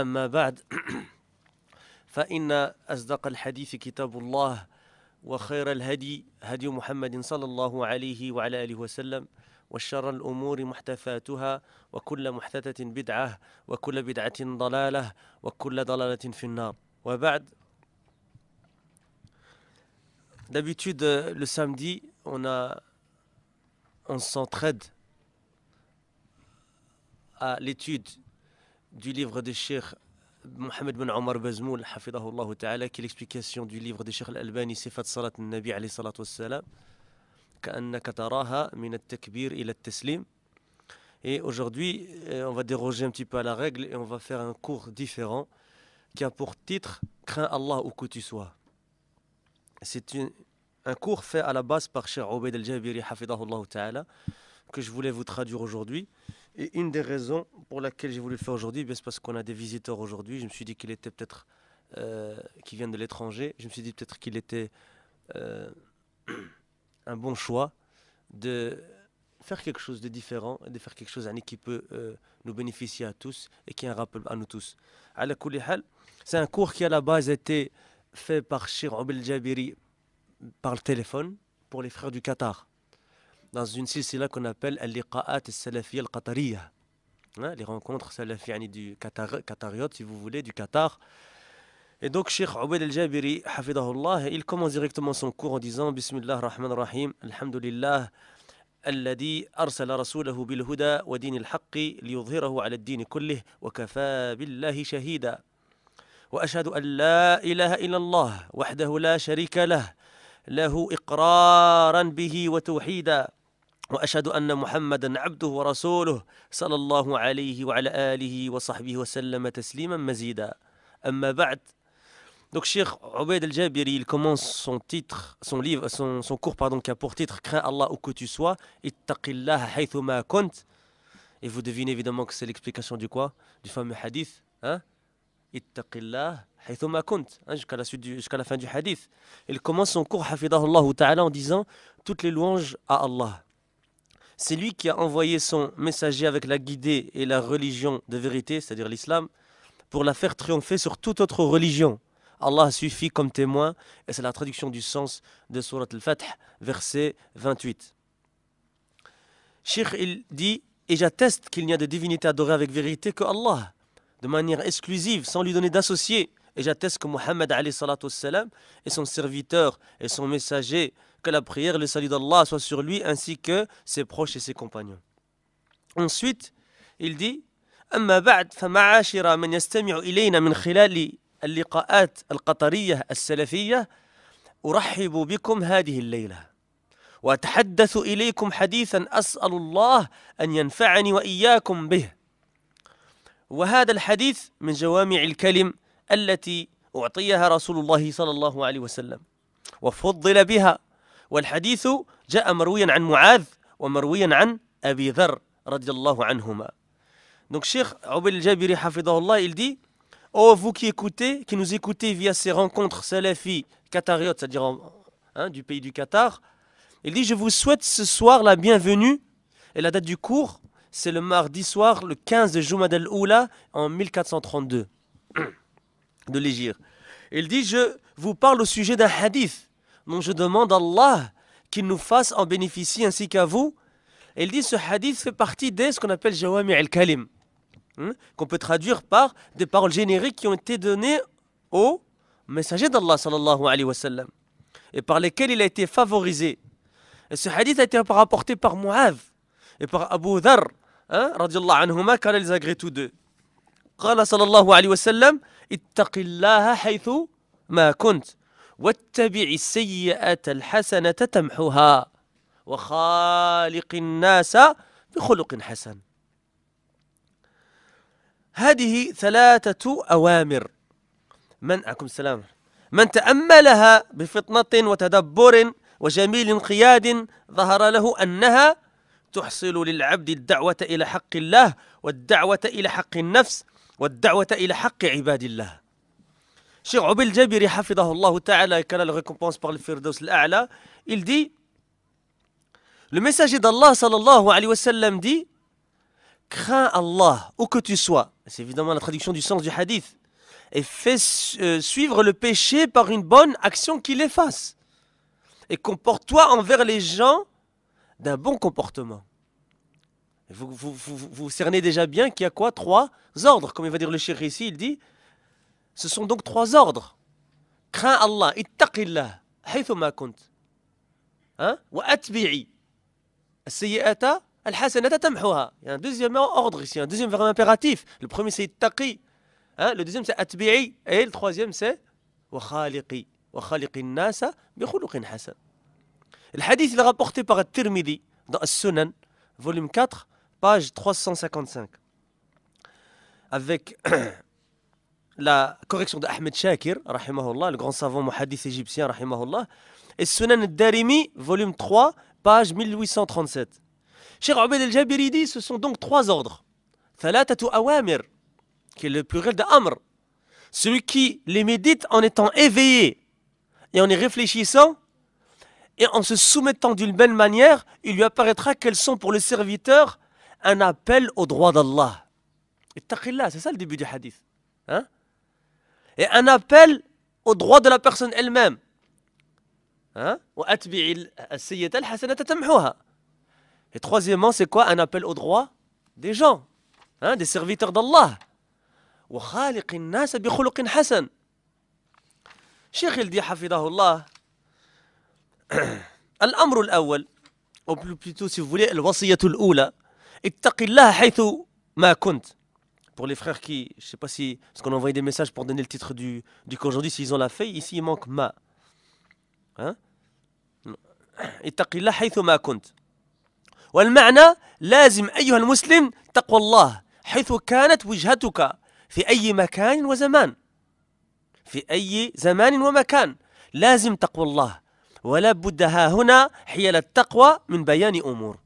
أما بعد فإن أصدق الحديث كتاب الله وخير الهدي هدي محمد صلى الله عليه وعلى آله وسلم وشر الأمور محتفاتها وكل محتثة بدعة وكل بدعة ضلالة وكل ضلالة في النار وبعد D'habitude, le samedi, on, a, on s'entraide à l'étude du livre de Cheikh Mohamed ben Omar Bazmoul, Hafidahullah Ta'ala, qui est l'explication du livre de Cheikh Al-Albani, Sifat Salat Nabi alayhi salatu wassalam, Ka'anna Kataraha, min takbir ila taslim Et aujourd'hui, euh, on va déroger un petit peu à la règle et on va faire un cours différent qui a pour titre Crains Allah où que tu sois. C'est un cours fait à la base par Cheikh Obeid al-Jabiri, Hafidahullah Ta'ala, que je voulais vous traduire aujourd'hui. Et une des raisons pour laquelle j'ai voulu le faire aujourd'hui, ben, c'est parce qu'on a des visiteurs aujourd'hui. Je me suis dit qu'il était peut-être. Euh, qui vient de l'étranger. Je me suis dit peut-être qu'il était euh, un bon choix de faire quelque chose de différent, de faire quelque chose qui peut euh, nous bénéficier à tous et qui est un rappel à nous tous. C'est un cours qui à la base a été fait par Shir Abdel Jabiri par le téléphone pour les frères du Qatar. dans une silsila qu'on appelle les liqaat salafiyya al-qatariyya. Hein, les rencontres salafiyya yani du Qatar, qatariote, si vous voulez, du Qatar. Et donc, Cheikh Oubed al-Jabiri, hafidahullah, il commence directement son cours en disant Bismillah rahman rahim, alhamdulillah, الذي أرسل رسوله بالهدى ودين الحق ليظهره على الدين كله وكفى بالله شهيدا وأشهد أن لا إله إلا الله وحده لا شريك له له إقرارا به وتوحيدا واشهد ان محمدا عبده ورسوله صلى الله عليه وعلى اله وصحبه وسلم تسليما مزيدا اما بعد Donc Cheikh Obaid al-Jabiri, il commence son titre, son livre, son, son cours pardon, qui a pour titre Crains Allah où que tu sois, Ittaqillah haythuma kunt. Et vous devinez évidemment que c'est l'explication du quoi Du fameux hadith, hein Ittaqillah haythuma kunt, hein, jusqu'à la, suite du, jusqu'à la fin du hadith. Il commence son cours, Hafidahullah ta'ala, en disant Toutes les louanges à Allah. C'est lui qui a envoyé son messager avec la guidée et la religion de vérité, c'est-à-dire l'islam, pour la faire triompher sur toute autre religion. Allah suffit comme témoin, et c'est la traduction du sens de Surat al-Fath, verset 28. Sheikh, il dit Et j'atteste qu'il n'y a de divinité adorée avec vérité que Allah, de manière exclusive, sans lui donner d'associé. Et j'atteste que Mohammed et son serviteur et son messager que la prière, le salut d'Allah soit sur lui ainsi que ses proches et ses compagnons. Ensuite, il dit أما بعد فمعاشر من يستمع إلينا من خلال اللقاءات القطرية السلفية أرحب بكم هذه الليلة وأتحدث إليكم حديثا أسأل الله أن ينفعني وإياكم به وهذا الحديث من جوامع الكلم التي أعطيها رسول الله صلى الله عليه وسلم وفضل بها والحديث جاء مرويا عن معاذ ومرويا Donc il dit Oh vous qui écoutez, qui nous écoutez via ces rencontres salafis qatariotes, c'est-à-dire hein, du pays du Qatar, il dit je vous souhaite ce soir la bienvenue et la date du cours, c'est le mardi soir le 15 de Jumad al-Oula en 1432 de l'Égypte. Il dit je vous parle au sujet d'un hadith donc je demande à Allah qu'il nous fasse en bénéficier ainsi qu'à vous. Et il dit ce hadith fait partie de ce qu'on appelle Jawami al-Kalim, hein, qu'on peut traduire par des paroles génériques qui ont été données au messager d'Allah sallallahu alayhi wa sallam et par lesquelles il a été favorisé. Et ce hadith a été rapporté par Mu'av et par Abu Dhar, hein, anhuma, car ils agréent tous deux. Qala, sallallahu alayhi wa sallam, واتبع السيئة الحسنة تمحها وخالق الناس بخلق حسن هذه ثلاثة أوامر من عليكم السلام من تأملها بفطنة وتدبر وجميل قياد ظهر له أنها تحصل للعبد الدعوة إلى حق الله والدعوة إلى حق النفس والدعوة إلى حق عباد الله Ta'ala, le récompense le il dit Le messager d'Allah sallallahu alayhi wa sallam dit Crains Allah où que tu sois. C'est évidemment la traduction du sens du hadith. Et fais euh, suivre le péché par une bonne action qui l'efface. Et comporte-toi envers les gens d'un bon comportement. Vous, vous, vous, cernez déjà bien qu'il y a quoi Trois ordres, comme il va dire le chéri ici, il dit ce sont donc trois ordres. Crains Allah, ittaqillah, haythuma kunt. Hein? Wa atbi'i. As-sayyi'ata, al-hasanata tamhuha. Il y a un deuxième ordre ici, un deuxième verbe impératif. Le premier c'est ittaqi. Hein? Le deuxième c'est atbi'i. Et le troisième c'est wa khaliqi. Wa khaliqi nasa bi khuluqin hasan. Le hadith est rapporté par Tirmidhi dans As-Sunan, volume 4, page 355. Avec la correction d'Ahmed Shakir, le grand savant muhadith égyptien, et Sunan al-Darimi, volume 3, page 1837. Cheikh Abed al-Jabiri dit ce sont donc trois ordres. Thalatatu awamir, qui est le pluriel amr »« Celui qui les médite en étant éveillé et en y réfléchissant, et en se soumettant d'une belle manière, il lui apparaîtra qu'elles sont pour le serviteur un appel au droit d'Allah. Et c'est ça le début du hadith. Hein? et un appel au droit de la personne elle-même. Hein? Et troisièmement, c'est quoi un appel au droit des gens, hein? des serviteurs d'Allah. شيخ الدي حفظه الله الأمر الأول أو plutôt si vous voulez الوصية الأولى اتق الله حيث ما كنت pour les frères qui, je sais pas si, parce qu'on a envoyé des messages pour donner le titre du, du cours aujourd'hui, s'ils ont la feuille, ici il manque ma. Hein اتق الله حيثما كنت والمعنى لازم أيها المسلم تقوى الله حيث كانت وجهتك في أي مكان وزمان في أي زمان ومكان لازم تقوى الله ولا بد ها هنا la التقوى من بيان أمور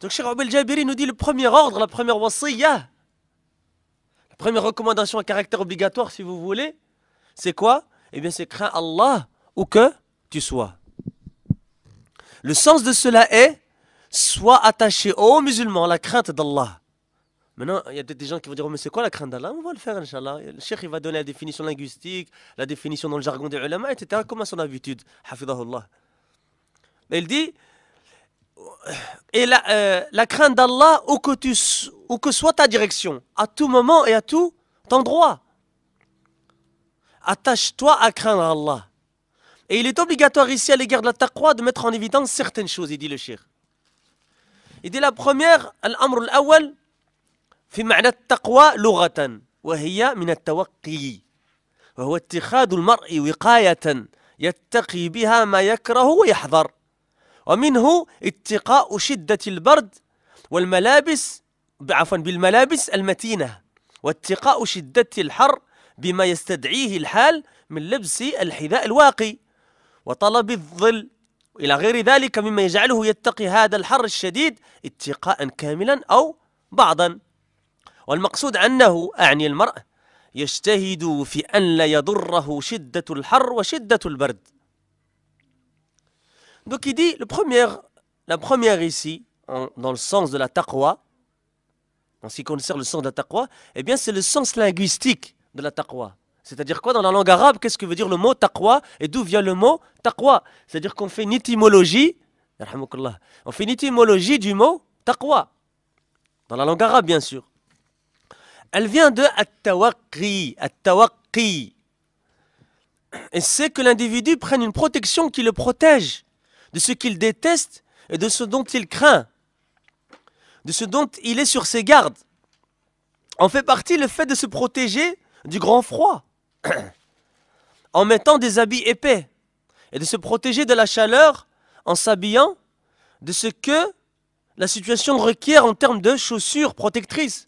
Donc, Cheikh Abel Jabiri nous dit le premier ordre, la première wassiya. Première recommandation à caractère obligatoire, si vous voulez, c'est quoi Eh bien, c'est crains Allah ou que tu sois. Le sens de cela est sois attaché aux musulmans, la crainte d'Allah. Maintenant, il y a peut-être des gens qui vont dire oh, Mais c'est quoi la crainte d'Allah On va le faire, Inch'Allah. Le cheikh il va donner la définition linguistique, la définition dans le jargon des ulama, etc., comme à son habitude. Hafidahullah. il dit et la, euh, la crainte d'Allah où que tu, que soit ta direction, à tout moment et à tout endroit. Attache-toi à craindre Allah. Et il est obligatoire ici à l'égard de la taqwa de mettre en évidence certaines choses, il dit le shir. Il dit la première, al-amr al-awwal, fi ma'na lughatan, wa hiya min at-tawaqqi, wa huwa ittikhadu al-mar'i wiqayatan, yattaqi biha ma yakrahu wa ومنه اتقاء شدة البرد والملابس عفوا بالملابس المتينة واتقاء شدة الحر بما يستدعيه الحال من لبس الحذاء الواقي وطلب الظل إلى غير ذلك مما يجعله يتقي هذا الحر الشديد اتقاء كاملا أو بعضا والمقصود أنه أعني المرء يجتهد في أن لا يضره شدة الحر وشدة البرد Donc il dit, le la première ici, dans le sens de la taqwa, en ce qui concerne le sens de la taqwa, eh bien c'est le sens linguistique de la taqwa. C'est-à-dire quoi Dans la langue arabe, qu'est-ce que veut dire le mot taqwa et d'où vient le mot taqwa C'est-à-dire qu'on fait une étymologie, on fait une étymologie du mot taqwa. Dans la langue arabe, bien sûr. Elle vient de at at Et c'est que l'individu prenne une protection qui le protège de ce qu'il déteste et de ce dont il craint, de ce dont il est sur ses gardes. En fait partie le fait de se protéger du grand froid, en mettant des habits épais, et de se protéger de la chaleur en s'habillant de ce que la situation requiert en termes de chaussures protectrices,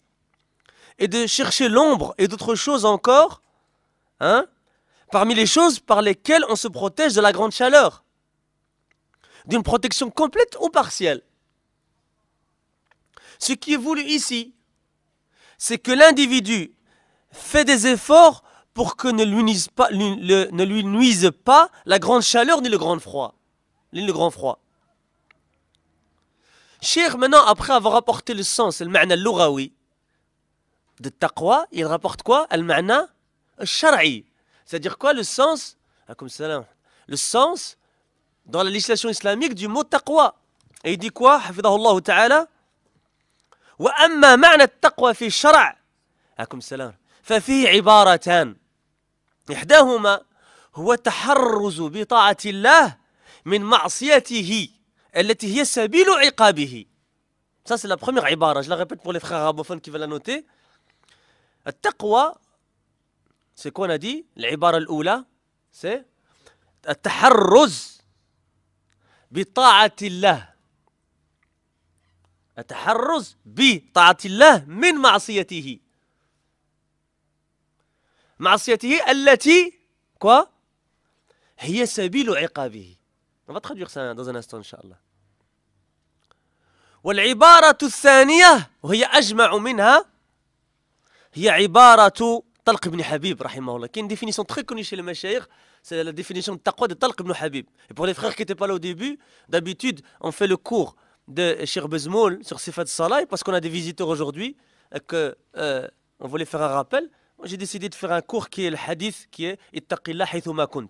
et de chercher l'ombre et d'autres choses encore, hein, parmi les choses par lesquelles on se protège de la grande chaleur d'une protection complète ou partielle. Ce qui est voulu ici, c'est que l'individu fait des efforts pour que ne lui, nuise pas, ne lui nuise pas la grande chaleur ni le grand froid. Ni le grand froid. Cher, maintenant, après avoir apporté le sens, le ma'na lourawi de taqwa, il rapporte quoi Le ma'na shar'i. C'est-à-dire quoi le sens ah, Le sens dans la législation islamique du mot taqwa. Et il dit quoi Hafidahullah ta'ala وأما معنى التقوى في الشرع عليكم السلام ففيه عبارتان إحداهما هو تحرز بطاعة الله من معصيته التي هي سبيل عقابه Ça, c'est la première ibara. Je la répète pour les frères arabophones qui veulent la noter. التقوى c'est quoi on a dit L'ibara l'oula, c'est التحرز بطاعة الله التحرز بطاعة الله من معصيته معصيته التي كو هي سبيل عقابه On va traduire ça dans un instant, Inch'Allah. والعبارة الثانية وهي أجمع منها هي عبارة طلق بن حبيب رحمه الله كاين ديفينيسيون تخي كوني للمشايخ c'est la définition de taqwa de Talq ibn Habib. Et pour les frères qui n'étaient pas là au début, d'habitude, on fait le cours de Shir Bezmoul sur Sifat Salah, parce qu'on a des visiteurs aujourd'hui, que euh, on voulait faire un rappel. Moi, j'ai décidé de faire un cours qui est le hadith, qui est Ittaqillah ma kunt,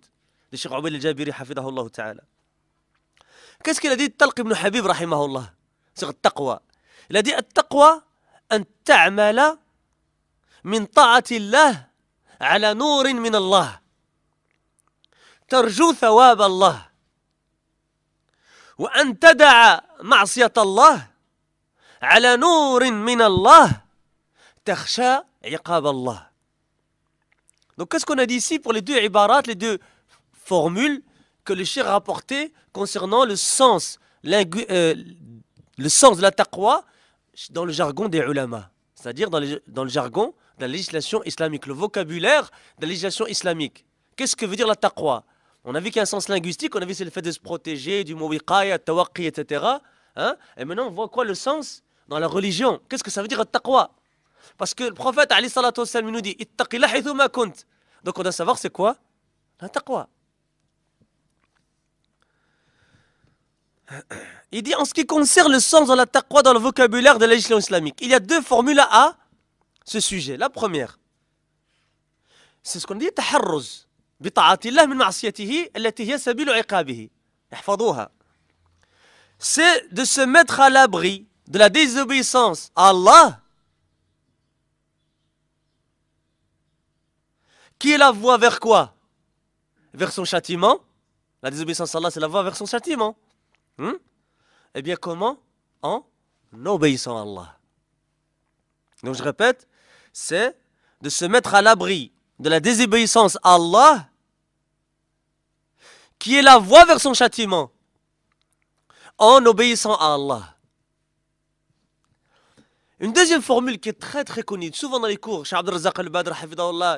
de Shir Ubaid al-Jabiri, hafidahullah ta'ala. Qu'est-ce qu'il a dit Talq ibn Habib, rahimahullah, sur taqwa Il a dit Taqwa, an ta'mala min Allah, ala nourin min Allah. Donc qu'est-ce qu'on a dit ici pour les deux ibarat, les deux formules que le a rapportait concernant le sens, euh, le sens de la taqwa dans le jargon des ulama, c'est-à-dire dans, dans, le jargon de la législation islamique, le vocabulaire de la législation islamique. Qu'est-ce que veut dire la taqwa on a vu qu'il y a un sens linguistique, on a vu c'est le fait de se protéger, du mot wiqaya, tawaqi, etc. Hein. Et maintenant, on voit quoi le sens dans la religion Qu'est-ce que ça veut dire taqwa Parce que le prophète, Ali salatu nous dit kunt. Donc on doit savoir c'est quoi la taqwa. Il dit en ce qui concerne le sens de la taqwa dans le vocabulaire de la islamique, il y a deux formules à ce sujet. La première, c'est ce qu'on dit taharruz c'est de se mettre à l'abri de la désobéissance à Allah qui est la voie vers quoi Vers son châtiment La désobéissance à Allah, c'est la voie vers son châtiment. et hmm? eh bien, comment En obéissant à Allah. Donc, je répète, c'est de se mettre à l'abri de la désobéissance à Allah, qui est la voie vers son châtiment, en obéissant à Allah. Une deuxième formule qui est très très connue, souvent dans les cours, Cheikh Razak al-Badr,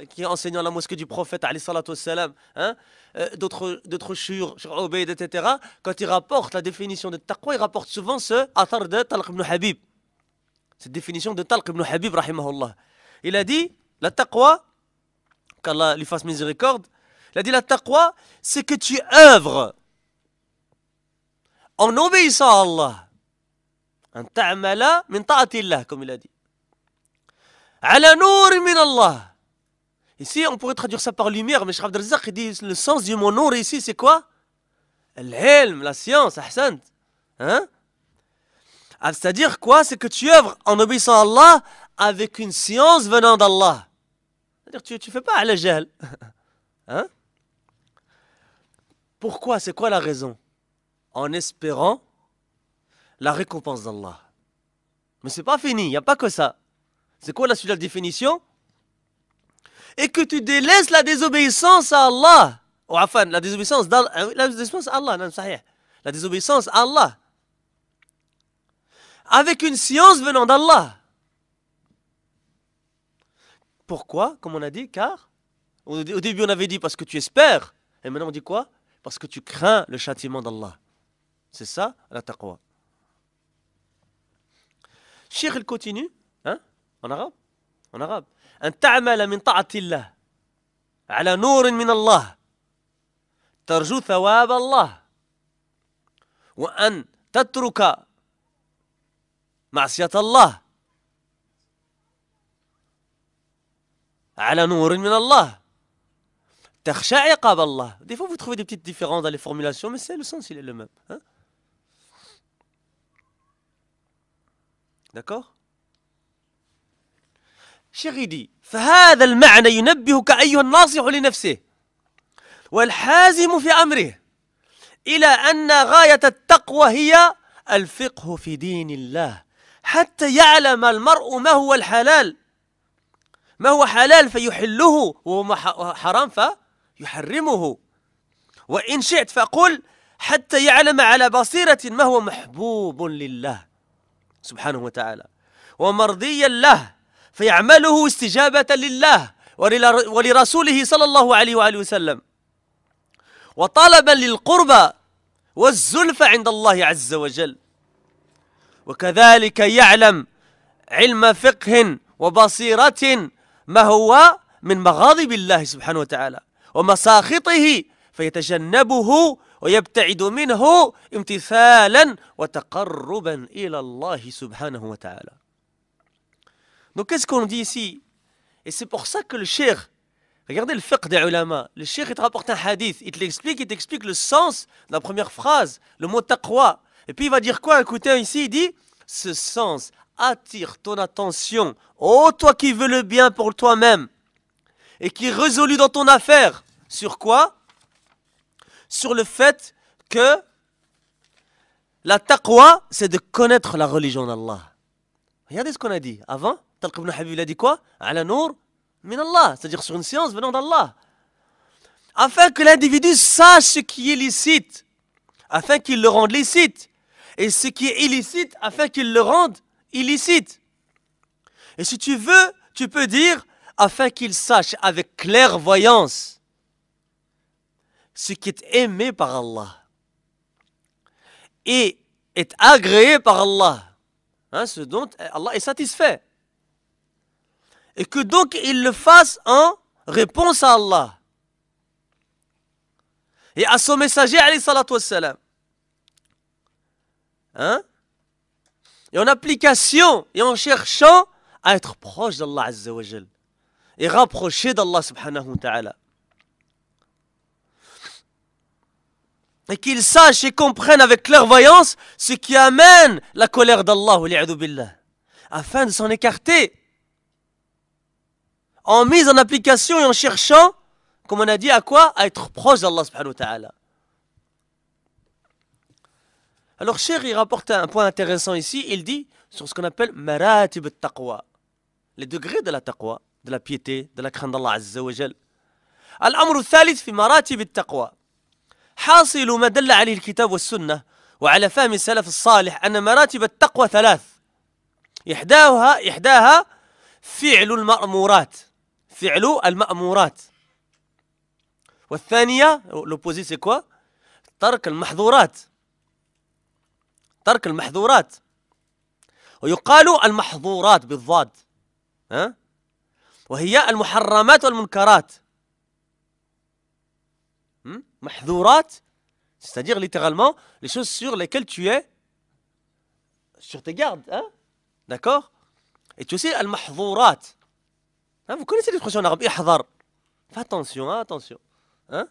qui est enseignant à la mosquée du prophète, hein, euh, d'autres shurs, Obeid, etc., quand il rapporte la définition de taqwa, il rapporte souvent ce athar de Talq ibn Habib. Cette définition de Talq ibn Habib, rahimahullah. Il a dit, la taqwa, qu'Allah lui fasse miséricorde, il a dit la taqwa, c'est que tu œuvres en obéissant à Allah. En ta'amala min ta'atillah, comme il a dit. Ala nour min Allah. Ici, on pourrait traduire ça par lumière, mais Shraf dit le sens du mot nour ici, c'est quoi L'ilm, la science, Hein C'est-à-dire quoi C'est que tu œuvres en obéissant à Allah avec une science venant d'Allah. C'est-à-dire tu ne fais pas la jahl Hein Pourquoi C'est quoi la raison En espérant la récompense d'Allah. Mais c'est pas fini, il n'y a pas que ça. C'est quoi la définition Et que tu délaisses la désobéissance à Allah. Ou la désobéissance, euh, la désobéissance à Allah, la désobéissance à Allah. Avec une science venant d'Allah. Pourquoi Comme on a dit, car au, début on avait dit parce que tu espères, et maintenant on dit quoi Parce que tu crains le châtiment d'Allah. C'est ça la taqwa. Cheikh il continue, hein, en arabe, en arabe. Un تعمل من طاعة Ala على min Allah. الله ترجو ثواب Wa an تترك على نور من الله تخشى عقاب الله دي فو vous دي بتيت ديفيرون différences لي les formulations, لو c'est le لو ميم داكور le même. فهذا المعنى ينبهك أيها الناصح لنفسه والحازم في أمره إلى أن غاية التقوى هي الفقه في دين الله حتى يعلم المرء ما هو الحلال ما هو حلال فيحله وهو حرام فيحرمه وإن شئت فقل حتى يعلم على بصيرة ما هو محبوب لله سبحانه وتعالى ومرضيا له فيعمله استجابة لله ولرسوله صلى الله عليه وآله وسلم وطلبا للقربى والزلفى عند الله عز وجل وكذلك يعلم علم فقه وبصيرة ما هو من مغاضب الله سبحانه وتعالى ومساخطه فيتجنبه ويبتعد منه امتثالا وتقربا إلى الله سبحانه وتعالى Donc qu'est-ce qu'on dit ici Et c'est pour ça que le cheikh, regardez le fiqh des ulama, le cheikh il te rapporte un hadith, il te l'explique, il t'explique le sens de la première phrase, le mot taqwa. Et puis il va dire quoi Écoutez ici, il dit ce sens, attire ton attention, oh, toi qui veux le bien pour toi-même et qui résolue dans ton affaire, sur quoi Sur le fait que la taqwa, c'est de connaître la religion d'Allah. Regardez ce qu'on a dit avant. Talq ibn Habib a dit quoi Ala nur min Allah, c'est-à-dire sur une science venant d'Allah. Afin que l'individu sache ce qui est licite, afin qu'il le rende licite, et ce qui est illicite, afin qu'il le rende illicite. Et si tu veux, tu peux dire afin qu'il sache avec clairvoyance ce qui est aimé par Allah et est agréé par Allah, hein, ce dont Allah est satisfait. Et que donc il le fasse en réponse à Allah et à son messager, alayhi salatu wassalam. Hein? et en application et en cherchant à être proche d'Allah Azza et rapproché d'Allah subhanahu wa ta'ala. Et qu'ils sachent et comprennent avec clairvoyance ce qui amène la colère d'Allah afin de s'en écarter. En mise en application et en cherchant, comme on a dit, à quoi À être proche d'Allah subhanahu wa ta'ala. Alors Cheikh, il rapporte un point intéressant ici, il dit sur ce qu'on appelle maratib taqwa, les degrés de la taqwa, de la piété, de la crainte d'Allah Azza wa Jal. الأمر الثالث في مراتب التقوى حاصل ما دل عليه الكتاب والسنة وعلى فهم السلف الصالح أن مراتب التقوى ثلاث إحداها إحداها فعل المأمورات فعل المأمورات والثانية l'opposé c'est quoi ترك المحظورات ترك المحظورات ويقال المحظورات بالضاد ها وهي المحرمات والمنكرات محظورات c'est-à-dire littéralement les choses sur lesquelles tu es sur tes gardes hein d'accord et tu sais المحظورات hein vous connaissez l'expression en arabe احذر fais attention hein attention hein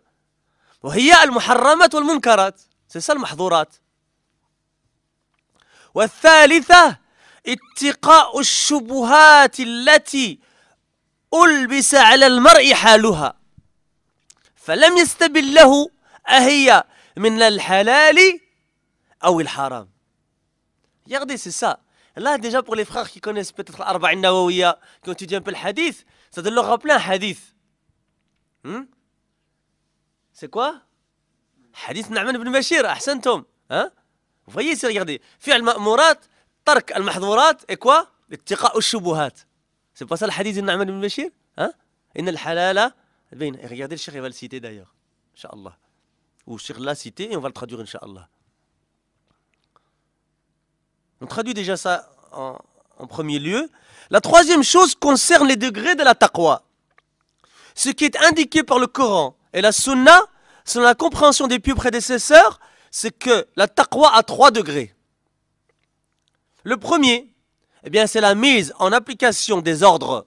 وهي المحرمات والمنكرات c'est ça المحظورات والثالثة اتقاء الشبهات التي ألبس على المرء حالها فلم يستبل له أهي من الحلال أو الحرام يغدي سيسا لا ديجا بوغ لي فخاخ كي كونيس بيتيت الأربع النووية كي تيديان بالحديث سا دو لوغا بلان حديث سي كوا حديث نعمان بن بشير أحسنتم ها أه؟ Vous voyez ici, regardez. Fi'al mamourat tark al-mahdourat, et quoi L'ittiqa al-shubuhat. C'est pas ça le hadith de Na'man ibn Bashir Hein Inna al-halala. Et regardez, le cheikh va le citer d'ailleurs. Inch'Allah. Ou le cheikh l'a cité et on va le traduire, Inch'Allah. On traduit déjà ça en, en premier lieu. La troisième chose concerne les degrés de la taqwa. Ce qui est indiqué par le Coran et la sunna, selon la compréhension des pieux prédécesseurs, c'est que la taqwa a trois degrés. Le premier, eh bien, c'est la mise en application des ordres.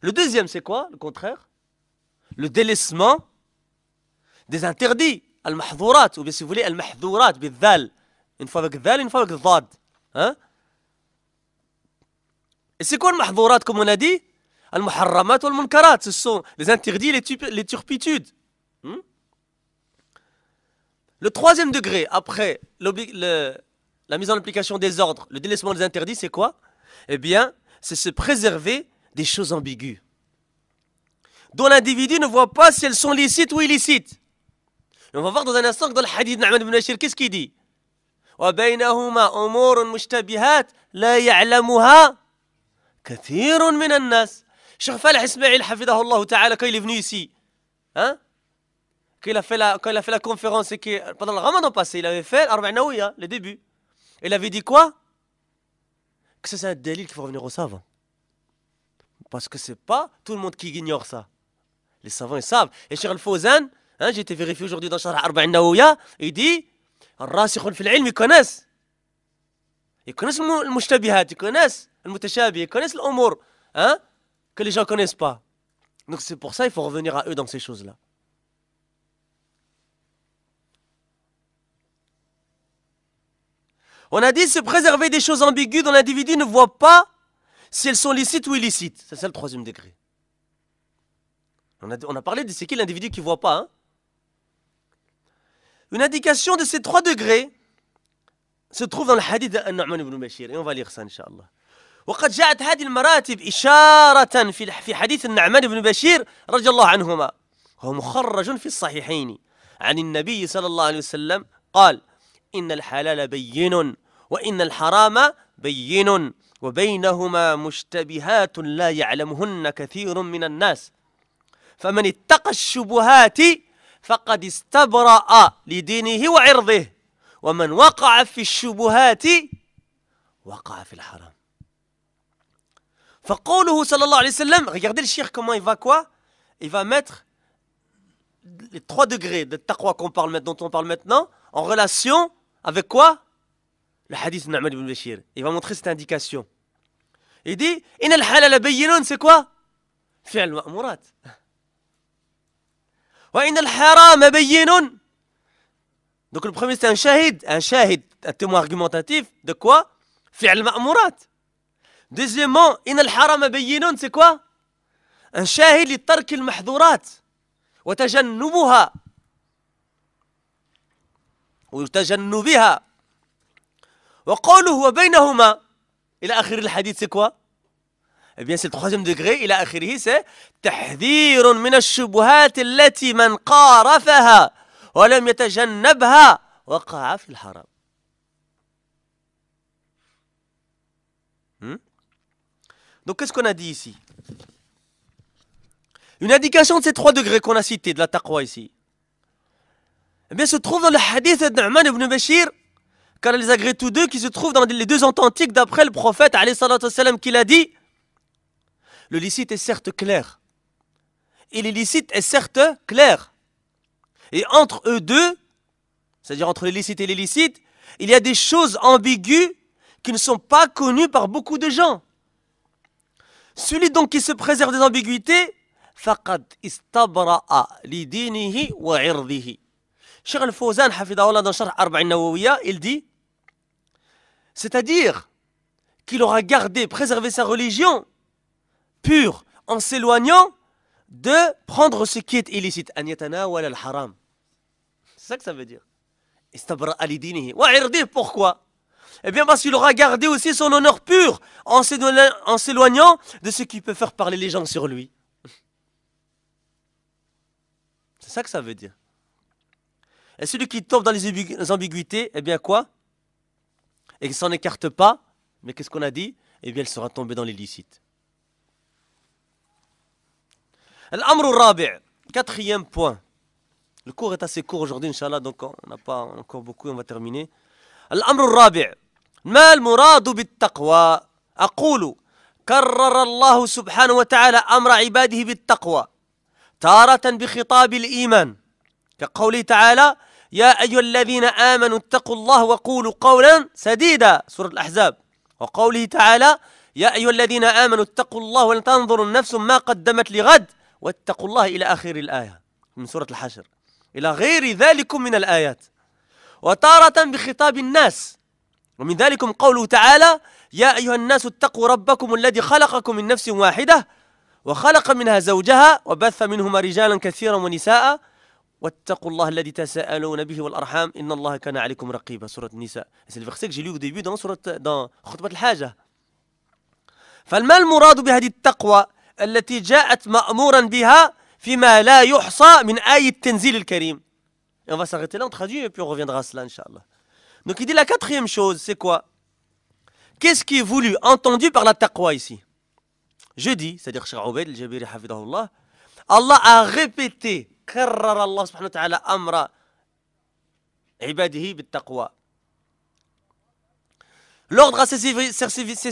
Le deuxième, c'est quoi Le contraire Le délaissement des interdits, al mahdourat ou bien si vous voulez, al mahdourat bidhal. Une fois avec dhal, une fois avec dhad. Hein Et c'est quoi le comme on a dit Al-muharramat ou al-munkarat, ce sont les interdits, les turpitudes. Le troisième degré, après la mise en application des ordres, le délaissement des interdits, c'est quoi Eh bien, c'est se préserver des choses ambiguës, dont l'individu ne voit pas si elles sont licites ou illicites. on va voir dans un instant dans le hadith d'Ahmed ibn Ashir, qu'est-ce qu'il dit est venu ici, hein quand il a fait la, quand il a fait la conférence et que pendant le ramadan passé, il avait fait Arbaïnaouya, le début. Il avait dit quoi Que c'est un délit qu'il faut revenir aux savants. Parce que c'est pas tout le monde qui ignore ça. Les savants, ils savent. Et Cheikh al hein, j'ai été vérifié aujourd'hui dans Sharh Arbaïnaouya, il dit ils connaissent. » les le le ils connaissent le le ils ils connaissent hein, que les gens connaissent pas donc c'est pour ça qu'il faut revenir à eux dans ces choses là On a dit se préserver des choses ambiguës dont l'individu ne voit pas si elles sont licites ou illicites. C'est le troisième degré. On a, parlé de ce qu'est l'individu qui ne voit pas. Hein. Une indication de ces trois degrés se trouve dans le hadith d'An-Nu'man ibn Bashir. Et on va lire ça, Inch'Allah. وقد جاءت هذه المراتب إشارة في في حديث النعمان بن بشير رضي الله عنهما وهو مخرج في الصحيحين عن النبي صلى الله عليه وسلم إن الحلال بين وإن الحرام بين وبينهما مشتبهات لا يعلمهن كثير من الناس فمن اتقى الشبهات فقد استبرأ لدينه وعرضه ومن وقع في الشبهات وقع في الحرام فقوله صلى الله عليه وسلم regardez le cheikh comment il va quoi il va mettre les trois degrés de taqwa qu'on parle maintenant dont on parle maintenant en relation Avec quoi Le hadith de Na'man ibn Bashir. Il va montrer cette indication. Il dit In al-halal bayyinun, c'est quoi Fi'al ma'murat. Wa in al-haram bayyinun. Donc le premier c'est un shahid, un shahid, un témoin argumentatif de quoi Fi'al ma'murat. Deuxièmement, in al-haram bayyinun, c'est quoi Un shahid li tark al-mahdhurat wa tajannubuha. وتجنبها وقوله وبينهما الى اخر الحديث سكوا بيان سي تخوازيام دوغري الى اخره سي تحذير من الشبهات التي من قارفها ولم يتجنبها وقع في الحرام دونك كيسكو نادي ايسي Une indication de ces trois degrés qu'on a cités, de la taqwa ici. eh bien, se trouve dans le hadith de ibn Bashir, car les agrée tous deux, qui se trouvent dans les deux authentiques d'après le prophète, qui l'a dit Le licite est certes clair, et l'illicite est certes clair. Et entre eux deux, c'est-à-dire entre licite et l'illicite, il y a des choses ambiguës qui ne sont pas connues par beaucoup de gens. Celui donc qui se préserve des ambiguïtés, faqad istabra'a dinihi wa al dans il dit C'est-à-dire qu'il aura gardé, préservé sa religion pure en s'éloignant de prendre ce qui est illicite. C'est ça que ça veut dire. Pourquoi Eh bien parce qu'il aura gardé aussi son honneur pur en s'éloignant de ce qui peut faire parler les gens sur lui. C'est ça que ça veut dire. Et celui qui tombe dans les ambiguïtés, eh bien quoi Et qui s'en écarte pas, mais qu'est-ce qu'on a dit Eh bien, il sera tombé dans l'illicite. L'amru rabi' quatrième point. Le cours est assez court aujourd'hui, Inch'Allah, donc on n'a pas encore beaucoup, on va terminer. al الرابع ما أقول كرر الله سبحانه وتعالى أمر عباده بالتقوى تارة بخطاب الإيمان كقوله تعالى يا أيها الذين آمنوا اتقوا الله وقولوا قولا سديدا سورة الأحزاب وقوله تعالى يا أيها الذين آمنوا اتقوا الله ولتنظر النفس ما قدمت لغد واتقوا الله إلى آخر الآية من سورة الحشر إلى غير ذلك من الآيات وتارة بخطاب الناس ومن ذلكم قوله تعالى يا أيها الناس اتقوا ربكم الذي خلقكم من نفس واحدة وخلق منها زوجها وبث منهما رجالا كثيرا ونساء واتقوا الله الذي تساءلون به والارحام ان الله كان عليكم رقيبا سوره النساء سي فيرسيك جي لو ديبي دون سوره دون خطبه الحاجه فما المراد بهذه التقوى التي جاءت مامورا بها فيما لا يحصى من اي التنزيل الكريم اون فا سارتي لا ترادوي اي بي ريفيندرا سلا ان شاء الله دونك يدي لا كاتريم شوز سي كوا كيس كي فولو انتوندو بار لا تقوى ici je dis c'est à عبيد الجبيري حفظه الله الله a répété L'ordre à ses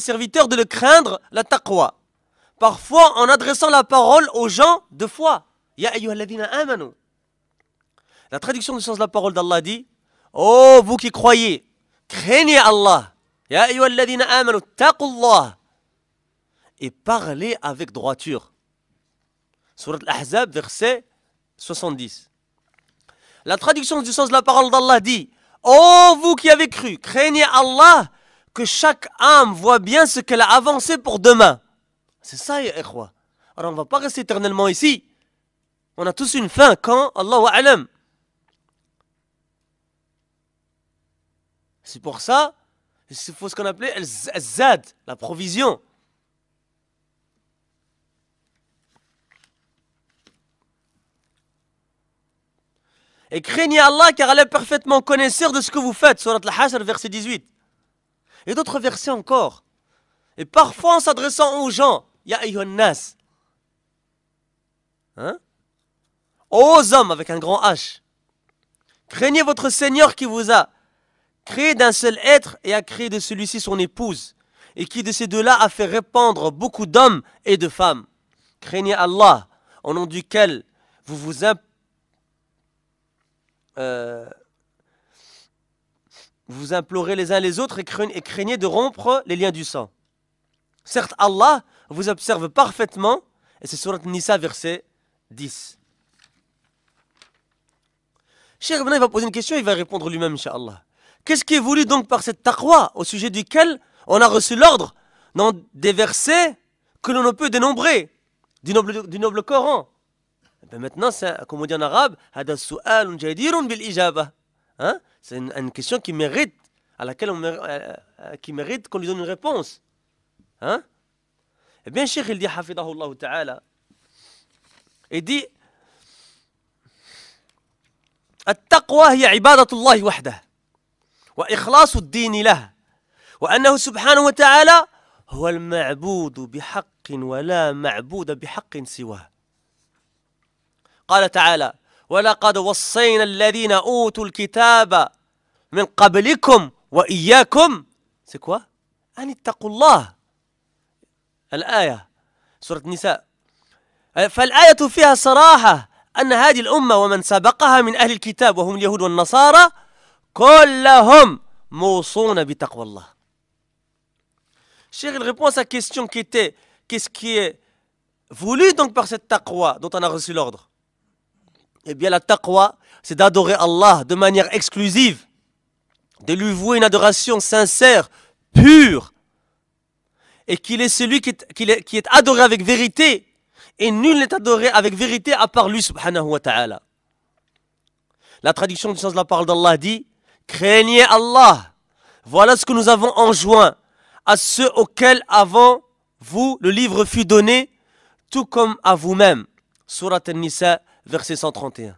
serviteurs de le craindre, la taqwa. Parfois en adressant la parole aux gens de foi. Ya amanu. La traduction du sens de la parole d'Allah dit Oh, vous qui croyez, craignez Allah. Ya amanu, taqullah. Et parlez avec droiture. Surat Al-Ahzab, verset 70. La traduction du sens de la parole d'Allah dit Ô oh, vous qui avez cru, craignez Allah que chaque âme voit bien ce qu'elle a avancé pour demain. C'est ça, y ikhwa. Alors on ne va pas rester éternellement ici. On a tous une fin quand Allah wa A'lam. C'est pour ça, il faut ce qu'on appelait la provision. Et craignez Allah car elle est parfaitement connaisseur de ce que vous faites. Surat al-Hashr, verset 18. Et d'autres versets encore. Et parfois en s'adressant aux gens, Ya nas. Hein? Aux hommes avec un grand H. Craignez votre Seigneur qui vous a créé d'un seul être et a créé de celui-ci son épouse, et qui de ces deux-là a fait répandre beaucoup d'hommes et de femmes. Craignez Allah, au nom duquel vous vous impliquez euh, vous implorez les uns les autres et craignez de rompre les liens du sang. Certes, Allah vous observe parfaitement, et c'est sur Nisa, verset 10. Cheikh Ibn va poser une question, il va répondre lui-même, Inch'Allah. Qu'est-ce qui est voulu donc par cette taqwa, au sujet duquel on a reçu l'ordre dans des versets que l'on ne peut dénombrer du noble Coran maintenant, c'est comme on dit en arabe, hein? C'est une, une, question qui mérite, à laquelle on mérite, euh, qui mérite qu'on lui donne une réponse. Hein? et bien, Cheikh, il dit, Hafidahullah Ta'ala, il dit, التقوى هي عبادة الله وحده وإخلاص الدين له وأنه سبحانه وتعالى هو المعبود بحق ولا معبود بحق سواه قال تعالى ولقد وصينا الذين أوتوا الكتاب من قبلكم وإياكم سكوا أن اتقوا الله الآية سورة النساء فالآية فيها صراحة أن هذه الأمة ومن سبقها من أهل الكتاب وهم اليهود والنصارى كلهم موصون بتقوى الله شيخ il répond à sa question qui était qu'est-ce qui est voulu donc par cette taqwa dont on a reçu l'ordre Eh bien, la taqwa, c'est d'adorer Allah de manière exclusive, de lui vouer une adoration sincère, pure, et qu'il est celui qui est, adoré avec vérité, et nul n'est adoré avec vérité à part lui, subhanahu wa ta'ala. La traduction du sens de la parole d'Allah dit Craignez Allah. Voilà ce que nous avons enjoint à ceux auxquels avant vous le livre fut donné, tout comme à vous-même. Surat al nisa verset 131.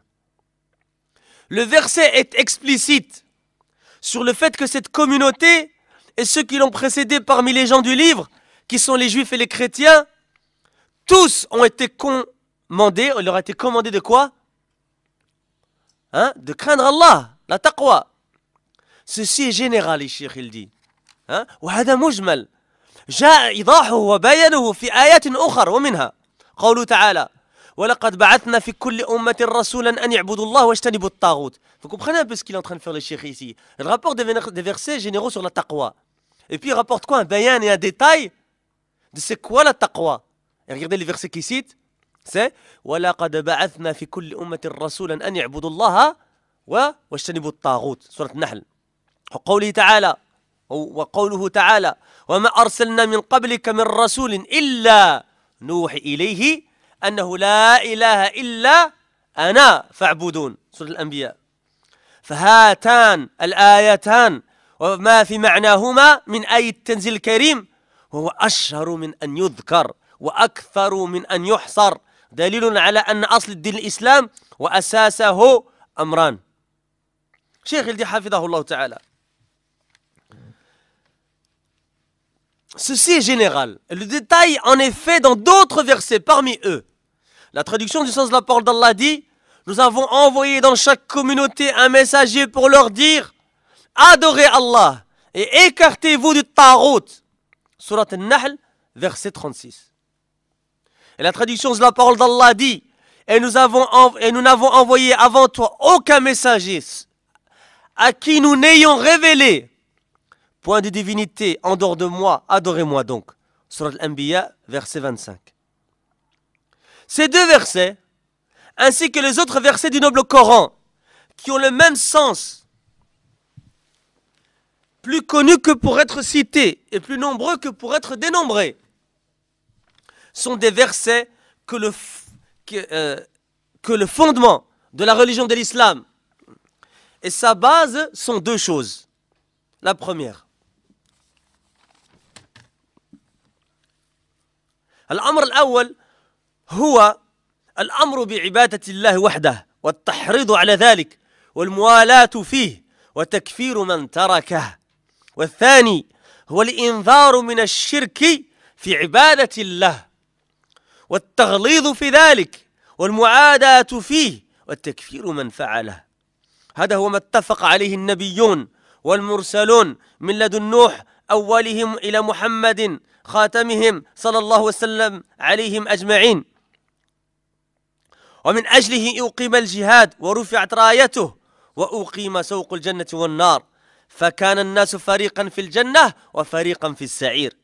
Le verset est explicite sur le fait que cette communauté et ceux qui l'ont précédé parmi les gens du livre, qui sont les juifs et les chrétiens, tous ont été commandés, On leur a été commandé de quoi hein? De craindre Allah, la taqwa. Ceci est général, Ishir, il dit. Hein جاء تعالى ولقد بعثنا في كل أمة رسولا أن يعبدوا الله واجتنبوا الطاغوت. Vous comprenez un peu ce qu'il est en train de faire le cheikh ici. Il rapporte des versets généraux sur la taqwa. Et puis il rapporte quoi Un bayan et un détail de c'est quoi la taqwa. Et regardez les versets qu'il cite. C'est وَلَقَدْ بَعَثْنَا فِي كُلِّ أُمَّةٍ رَسُولًا أَنْ يَعْبُدُوا اللَّهَ واجتنبوا الطاغوت سورة النحل وقوله تعالى وقوله تعالى وما أرسلنا من قبلك من رسول إلا نوحي إليه أنه لا إله إلا أنا فاعبدون سورة الأنبياء فهاتان الآيتان وما في معناهما من آية التنزيل الكريم وهو أشهر من أن يذكر وأكثر من أن يحصر دليل على أن أصل الدين الإسلام وأساسه أمران شيخ الدي حفظه الله تعالى Ceci est général. Le détail en est fait dans d'autres versets parmi eux. La traduction du sens de la parole d'Allah dit Nous avons envoyé dans chaque communauté un messager pour leur dire Adorez Allah et écartez-vous du tarot. Surat Al-Nahl, verset 36. Et la traduction de la parole d'Allah dit Et nous avons et nous n'avons envoyé avant toi aucun messager à qui nous n'ayons révélé Point de divinité, en dehors de moi, adorez-moi donc. Surat al-Anbiya, verset 25. Ces deux versets, ainsi que les autres versets du noble Coran, qui ont le même sens, plus connus que pour être cités et plus nombreux que pour être dénombrés, sont des versets que le, euh, que le fondement de la religion de l'islam et sa base sont deux choses. La première, الأمر الأول هو الأمر بعبادة الله وحده والتحريض على ذلك والموالاة فيه وتكفير من تركه والثاني هو الإنذار من الشرك في عبادة الله والتغليظ في ذلك والمعاداة فيه والتكفير من فعله هذا هو ما اتفق عليه النبيون والمرسلون من لدن نوح أولهم إلى محمد خاتمهم صلى الله وسلم عليهم أجمعين ومن أجله أقيم الجهاد ورفعت رايته وأقيم سوق الجنة والنار فكان الناس فريقا في الجنة وفريقا في السعير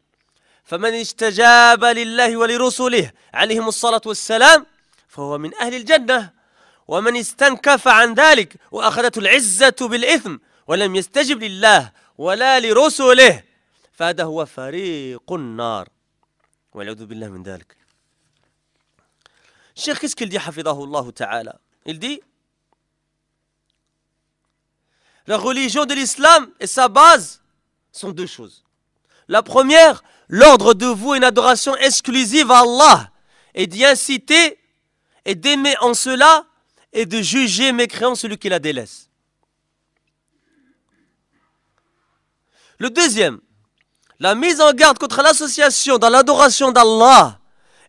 فمن استجاب لله ولرسله عليهم الصلاة والسلام فهو من أهل الجنة ومن استنكف عن ذلك وأخذته العزة بالإثم ولم يستجب لله ولا لرسله فهذا هو il dit la religion de l'islam et sa base sont deux choses la première l'ordre de vous une adoration exclusive à Allah et d'y inciter et d'aimer en cela et de juger mécréant celui qui la délaisse. Le deuxième, la mise en garde contre l'association dans l'adoration d'Allah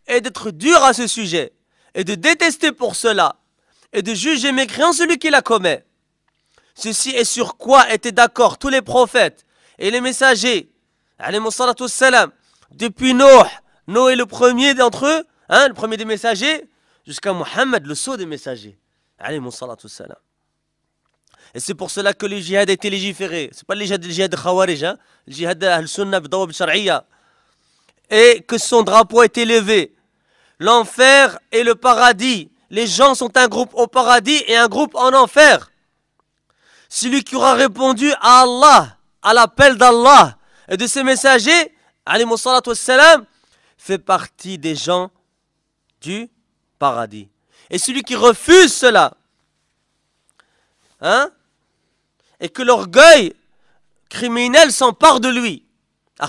est d'être dur à ce sujet et de détester pour cela et de juger mécréant celui qui la commet. Ceci est sur quoi étaient d'accord tous les prophètes et les messagers, salam, depuis Noé, Noé le premier d'entre eux, hein, le premier des messagers, jusqu'à Mohammed, le sceau des messagers, salam. Et c'est pour cela que le jihad a été légiféré. Ce n'est pas le jihad, de Khawarij, hein? le jihad de Al-Sunnah Et que son drapeau a été levé. L'enfer et le paradis. Les gens sont un groupe au paradis et un groupe en enfer. Celui qui aura répondu à Allah, à l'appel d'Allah et de ses messagers, wassalam, fait partie des gens du paradis. Et celui qui refuse cela, hein, et que l'orgueil criminel s'empare de lui. Elle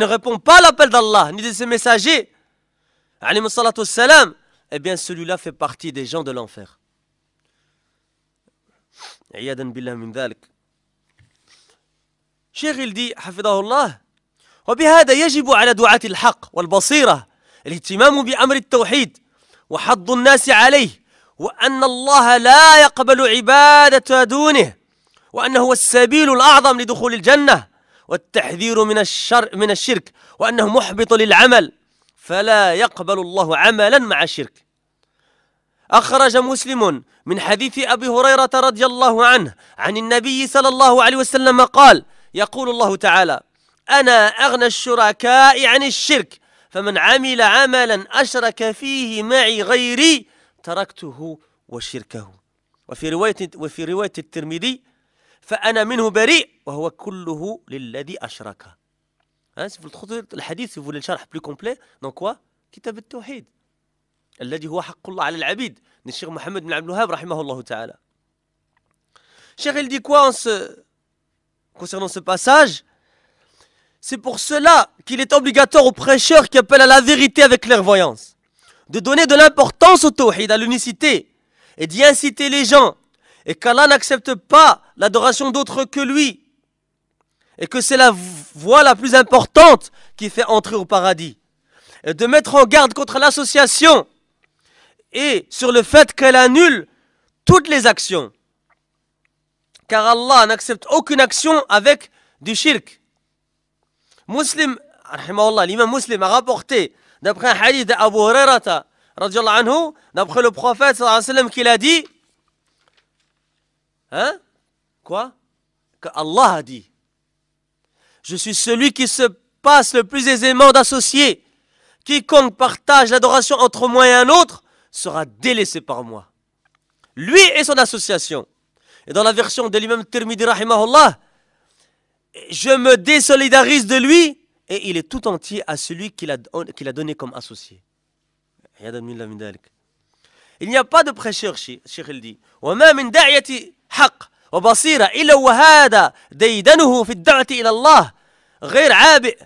ne répond pas à l'appel d'Allah ni de ses messagers. et eh bien, celui-là fait partie des gens de l'enfer. Cheikh, il dit, وبهذا يجب على دعاة الحق الاهتمام بأمر التوحيد الناس عليه وأن الله لا يقبل عبادة دونه وأنه هو السبيل الأعظم لدخول الجنة والتحذير من الشر من الشرك وأنه محبط للعمل فلا يقبل الله عملا مع الشرك أخرج مسلم من حديث أبي هريرة رضي الله عنه عن النبي صلى الله عليه وسلم قال يقول الله تعالى أنا أغنى الشركاء عن الشرك فمن عمل عملا أشرك فيه معي غيري تركته وشركه وفي رواية وفي رواية الترمذي فأنا منه بريء وهو كله للذي أشرك الحديث في الشرح بلي كومبلي دونك كتاب التوحيد الذي هو حق الله على العبيد الشيخ محمد بن عبد الوهاب رحمه الله تعالى شيخ il dit quoi en ce concernant ce passage C'est pour cela qu'il est obligatoire aux prêcheurs qui appellent à la vérité avec clairvoyance. de donner de l'importance au tawhid, à l'unicité, et d'y inciter les gens, et qu'Allah n'accepte pas l'adoration d'autres que lui, et que c'est la voie la plus importante qui fait entrer au paradis, et de mettre en garde contre l'association, et sur le fait qu'elle annule toutes les actions. Car Allah n'accepte aucune action avec du shirk. Muslim, l'imam Muslim a rapporté d'après un hadith d'Abu Hurairata, anhu, d'après le prophète sallallahu alayhi sallam a dit, hein, quoi Que Allah a dit, je suis celui qui se passe le plus aisément d'associer. Quiconque partage l'adoration entre moi et un autre sera délaissé par moi. Lui et son association. Et dans la version de l'imam Tirmidhi Rahimahullah, je me désolidarise de lui et il est tout entier à celui qu'il a, donné comme associé. Il n'y a pas de prêcheur, Cheikh il dit. وبصيرة إلا وهذا ديدنه في الدعوة إلى الله غير عابئ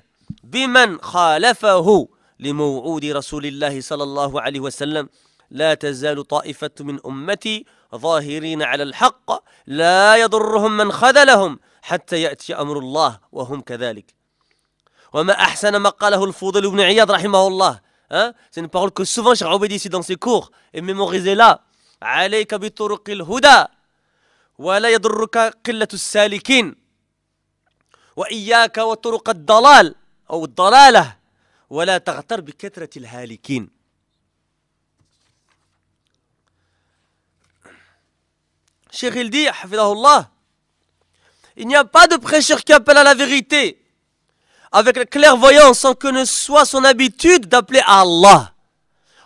بمن خالفه لموعود رسول الله صلى الله عليه وسلم لا تزال طائفة من أمتي ظاهرين على الحق لا يضرهم من خذلهم حتى يأتي أمر الله وهم كذلك وما احسن ما قاله الفضل بن عياض رحمه الله سين باغول كو سوفون شيخ عبيد سي دون سي كور ميموريزي لا عليك بطرق الهدى ولا يضرك قلة السالكين وإياك وطرق الضلال أو الضلالة ولا تغتر بكثرة الهالكين شيخ الدي حفظه الله Il n'y a pas de prêcheur qui appelle à la vérité. avec la clairvoyance sans que ne soit son habitude d'appeler à Allah,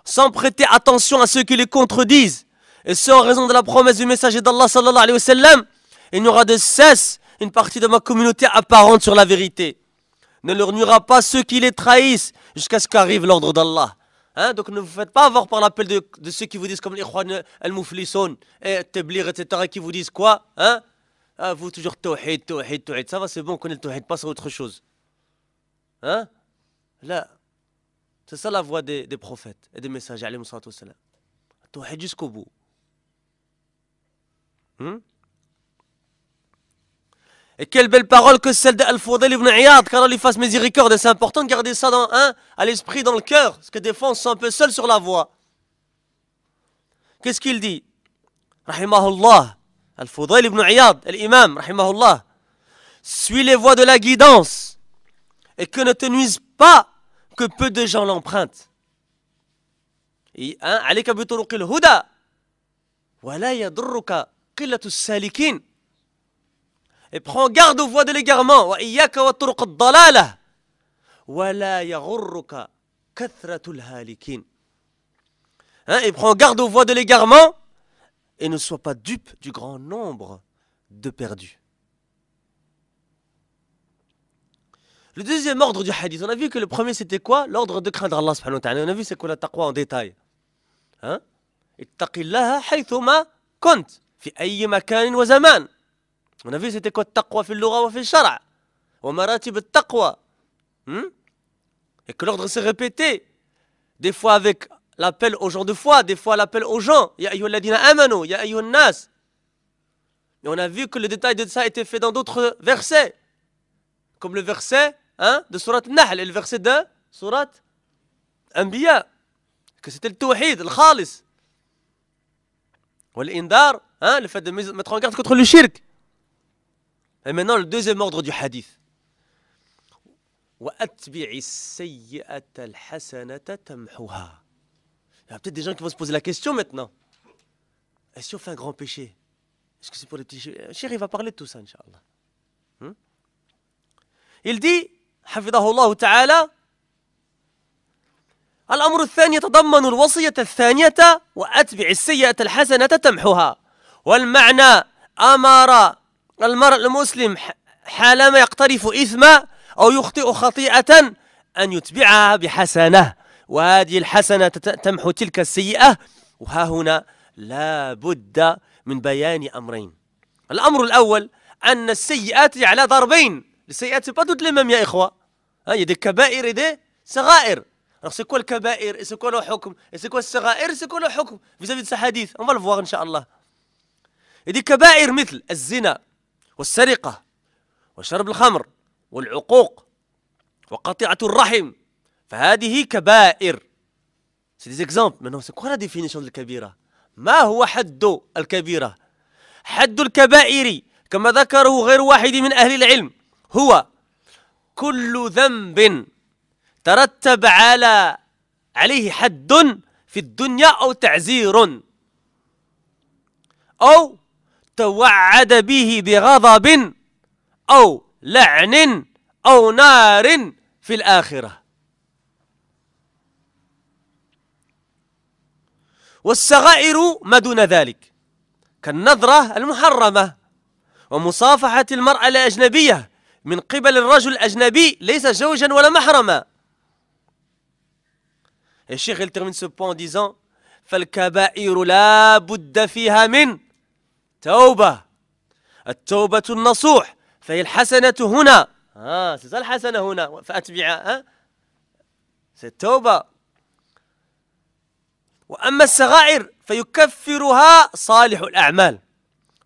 sans prêter attention à ceux qui les contredisent. Et c'est en raison de la promesse du messager d'Allah sallallahu alayhi wa sallam, il n'y aura de cesse une partie de ma communauté apparente sur la vérité. Ne leur nuira pas ceux qui les trahissent jusqu'à ce qu'arrive l'ordre d'Allah. Hein, donc ne vous faites pas avoir par l'appel de, ceux qui vous disent comme les al-Mouflisson eh, et Teblir, etc. qui vous disent quoi hein? Ah, vous toujours Tawhid, Tawhid, Tawhid. Ça va, c'est bon, on connaît le Tawhid, passe autre chose. Hein Là, c'est ça la voix des, prophètes et des messagers, alayhi salam. jusqu'au bout. Hmm? Et quelle belle parole que celle dal fudayl ibn Iyad, on lui fasse miséricorde. C'est important de garder ça dans, hein, à l'esprit, dans le cœur, parce que des fois on se sent un peu seul sur la voie. Qu'est-ce qu'il dit Rahimahullah, al fudayl ibn Iyad, l'imam, Rahimahullah, suis les voies de la guidance et que ne te pas que peu de gens l'empruntent. Et un, hein, allez qu'à butoukil huda, voilà yadruka qillatu salikin. Et prends garde aux voies de l'égarement, wa iyaka wa turuq dalala, voilà yagurruka kathratul halikin. Hein, et prends garde aux voies de l'égarement et ne sois pas dupe du grand nombre de perdus. Le deuxième ordre du hadith, on a vu que le premier c'était quoi L'ordre de craindre Allah subhanahu wa ta'ala. On a vu c'est quoi la taqwa en détail. Hein on a vu c'était quoi taqwa fil l'ura wa fil shara' wa maratib taqwa. Hmm? Et que l'ordre s'est répété des fois avec l'appel aux gens de foi, des fois l'appel aux gens, ya ayyuhalladhina amanu, ya nas. Et on a vu que le détail de ça a été fait dans d'autres versets. Comme le verset hein, de Surat Nahl et le verset de Surat Anbiya. Que c'était le tawhid, le khalis. Ou l'indar, hein, le fait de mettre en garde contre le shirk. Et maintenant, le deuxième ordre du hadith. Il y a peut-être des gens qui vont se poser la question maintenant. Et si on fait un grand péché Est-ce que c'est pour les petits Il va parler de tout ça, Inch'Allah. Hmm Il dit حفظه الله تعالى الأمر الثاني يتضمن الوصية الثانية وأتبع السيئة الحسنة تمحها والمعنى أمر المرء المسلم حالما يقترف إثما أو يخطئ خطيئة أن يتبعها بحسنة وهذه الحسنة تمحو تلك السيئة وها هنا لا بد من بيان أمرين الأمر الأول أن السيئات على ضربين السيئات سي با توت لي ميم يا اخوة ها هي دي كبائر دي صغائر راه سي كو الكبائر سي كو حكم سي كو الصغائر سي كو حكم في زاف الحديث اون فوار ان شاء الله دي كبائر مثل الزنا والسرقة وشرب الخمر والعقوق وقطيعة الرحم فهذه كبائر سي دي زيكزومبل مانو سي كو لا ديفينيسيون الكبيرة ما هو حد الكبيرة حد الكبائر كما ذكره غير واحد من أهل العلم هو كل ذنب ترتب على عليه حد في الدنيا أو تعزير أو توعد به بغضب أو لعن أو نار في الآخرة والصغائر ما دون ذلك كالنظرة المحرمة ومصافحة المرأة الأجنبية من قبل الرجل الأجنبي ليس زوجا ولا محرما الشيخ il سو بوان ديزون فالكبائر لا بد فيها من توبة التوبة النصوح فهي الحسنة هنا آه c'est ça الحسنة هنا فأتبع آه التوبة وأما الصغائر فيكفرها صالح الأعمال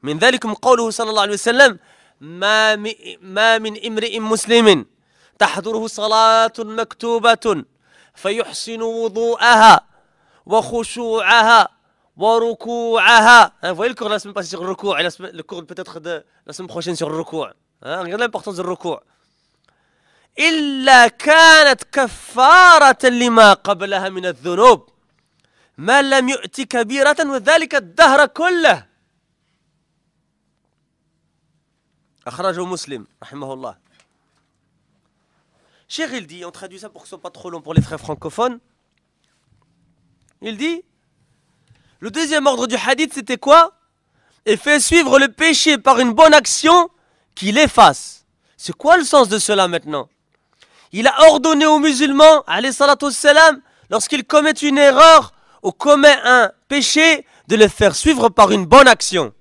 من ذلكم قوله صلى الله عليه وسلم ما ما من امرئ مسلم تحضره صلاة مكتوبة فيحسن وضوءها وخشوعها وركوعها فوي الكور لاسم باسي سيغ الركوع الكور بيتيتر لاسم بروشين سيغ الركوع لامبورتونس الركوع إلا كانت كفارة لما قبلها من الذنوب ما لم يؤتي كبيرة وذلك الدهر كله Cher il dit, on traduit ça pour que ce soit pas trop long pour les frères francophones. Il dit Le deuxième ordre du hadith, c'était quoi Et fait suivre le péché par une bonne action qui l'efface. C'est quoi le sens de cela maintenant Il a ordonné aux musulmans, salam, lorsqu'ils commettent une erreur ou commettent un péché, de les faire suivre par une bonne action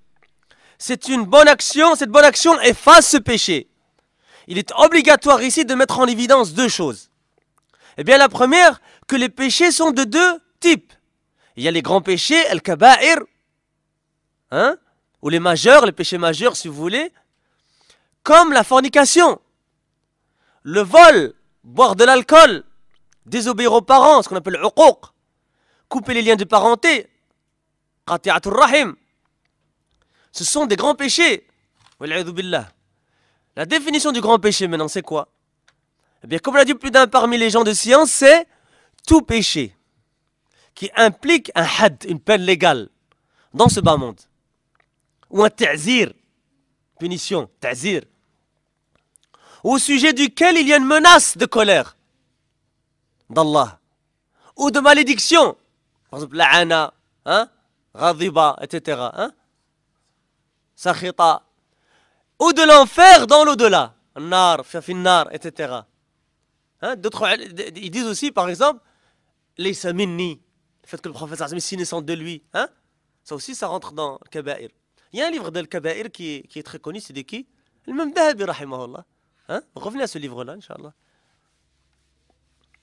c'est une bonne action, cette bonne action efface ce péché. Il est obligatoire ici de mettre en évidence deux choses. Eh bien la première, que les péchés sont de deux types. Il y a les grands péchés, al-kaba'ir, hein, ou les majeurs, les péchés majeurs si vous voulez, comme la fornication, le vol, boire de l'alcool, désobéir aux parents, ce qu'on appelle uquq, couper les liens de parenté, qati'atul rahim, ce sont des grands péchés. La définition du grand péché maintenant, c'est quoi Eh bien, comme l'a dit plus d'un parmi les gens de science, c'est tout péché qui implique un had, une peine légale, dans ce bas monde. Ou un ta'zir, punition, ta'zir. Au sujet duquel il y a une menace de colère d'Allah. Ou de malédiction. Par exemple, la'ana, hein, etc. Hein sakhita, ou de l'enfer dans l'au-delà, nar, nar, etc. D'autres, ils disent aussi, par exemple, les minni, le fait que le prophète sallam est naissant de lui, hein. ça aussi, ça rentre dans le kaba'ir. Il y a un livre de Kaba'ir qui, qui est très connu, c'est de qui Le même Dahabi, rahimahullah. Hein, revenez à ce livre-là, Inch'Allah.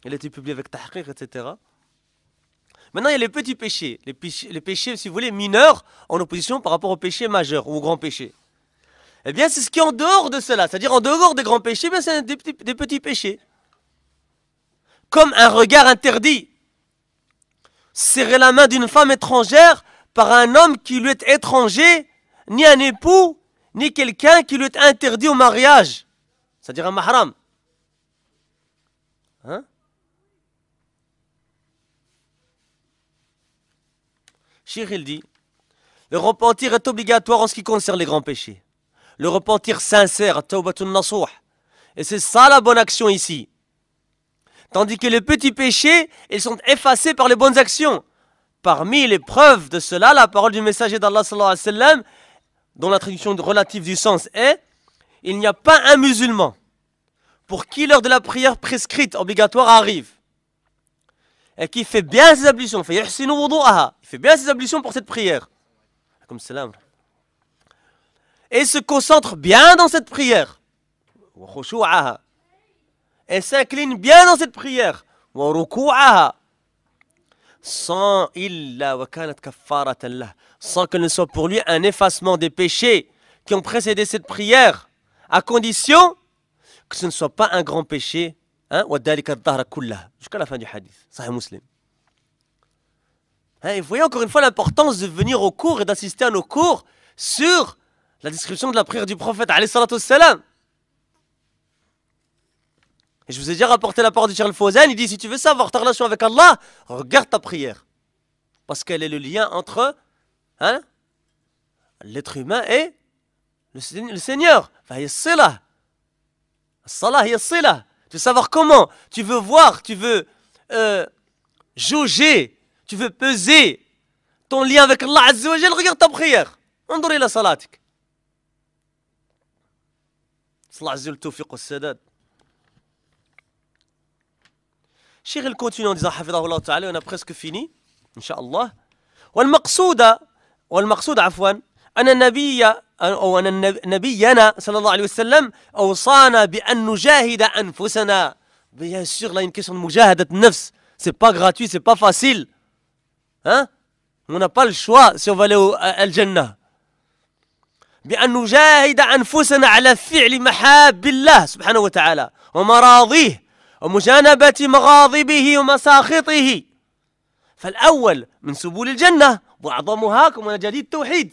Il a été publié avec Tahqiq, etc. Maintenant, il y a les petits péchés. Les péchés, si vous voulez, mineurs en opposition par rapport aux péchés majeurs ou aux grands péchés. Eh bien, c'est ce qui est en dehors de cela. C'est-à-dire en dehors des grands péchés, eh c'est des petits, des petits péchés. Comme un regard interdit. Serrer la main d'une femme étrangère par un homme qui lui est étranger, ni un époux, ni quelqu'un qui lui est interdit au mariage. C'est-à-dire un mahram. Hein Il dit Le repentir est obligatoire en ce qui concerne les grands péchés. Le repentir sincère, Tawbatun Et c'est ça la bonne action ici. Tandis que les petits péchés, ils sont effacés par les bonnes actions. Parmi les preuves de cela, la parole du messager d'Allah sallallahu alayhi wa dont la traduction relative du sens est Il n'y a pas un musulman pour qui l'heure de la prière prescrite obligatoire arrive et qui fait bien ses ablutions, il fait bien ses ablutions pour cette prière. Et se concentre bien dans cette prière. Et s'incline bien dans cette prière. Sans sans que ne soit pour lui un effacement des péchés qui ont précédé cette prière, à condition que ce ne soit pas un grand péché Jusqu'à la fin du hadith. Sahih Muslim. et voyez encore une fois l'importance de venir au cours et d'assister à nos cours sur la description de la prière du prophète, Et je vous ai déjà rapporté la parole de Charles Fawzan, il dit si tu veux savoir ta relation avec Allah, regarde ta prière. Parce qu'elle est le lien entre hein, l'être humain et le, Seigneur le Seigneur. Salah, tu veux savoir comment Tu veux voir, tu veux euh, jauger, tu veux peser ton lien avec Allah Azza wa Regarde ta prière. on salatik. la Cheikh, il continue en disant, Hafidahullah Ta'ala, on a presque fini, Inch'Allah. Wal maqsouda Afwan أن النبي أو أن نبينا صلى الله عليه وسلم أوصانا بأن نجاهد أنفسنا بيان سيغ لا يمكنش مجاهدة النفس سي با c'est سي با فاسيل ها facile با الشوا n'a pas بأن نجاهد أنفسنا على فعل محاب الله سبحانه وتعالى ومراضيه ومجانبة مغاضبه ومساخطه فالأول من سبل الجنة وأعظمها كما جديد التوحيد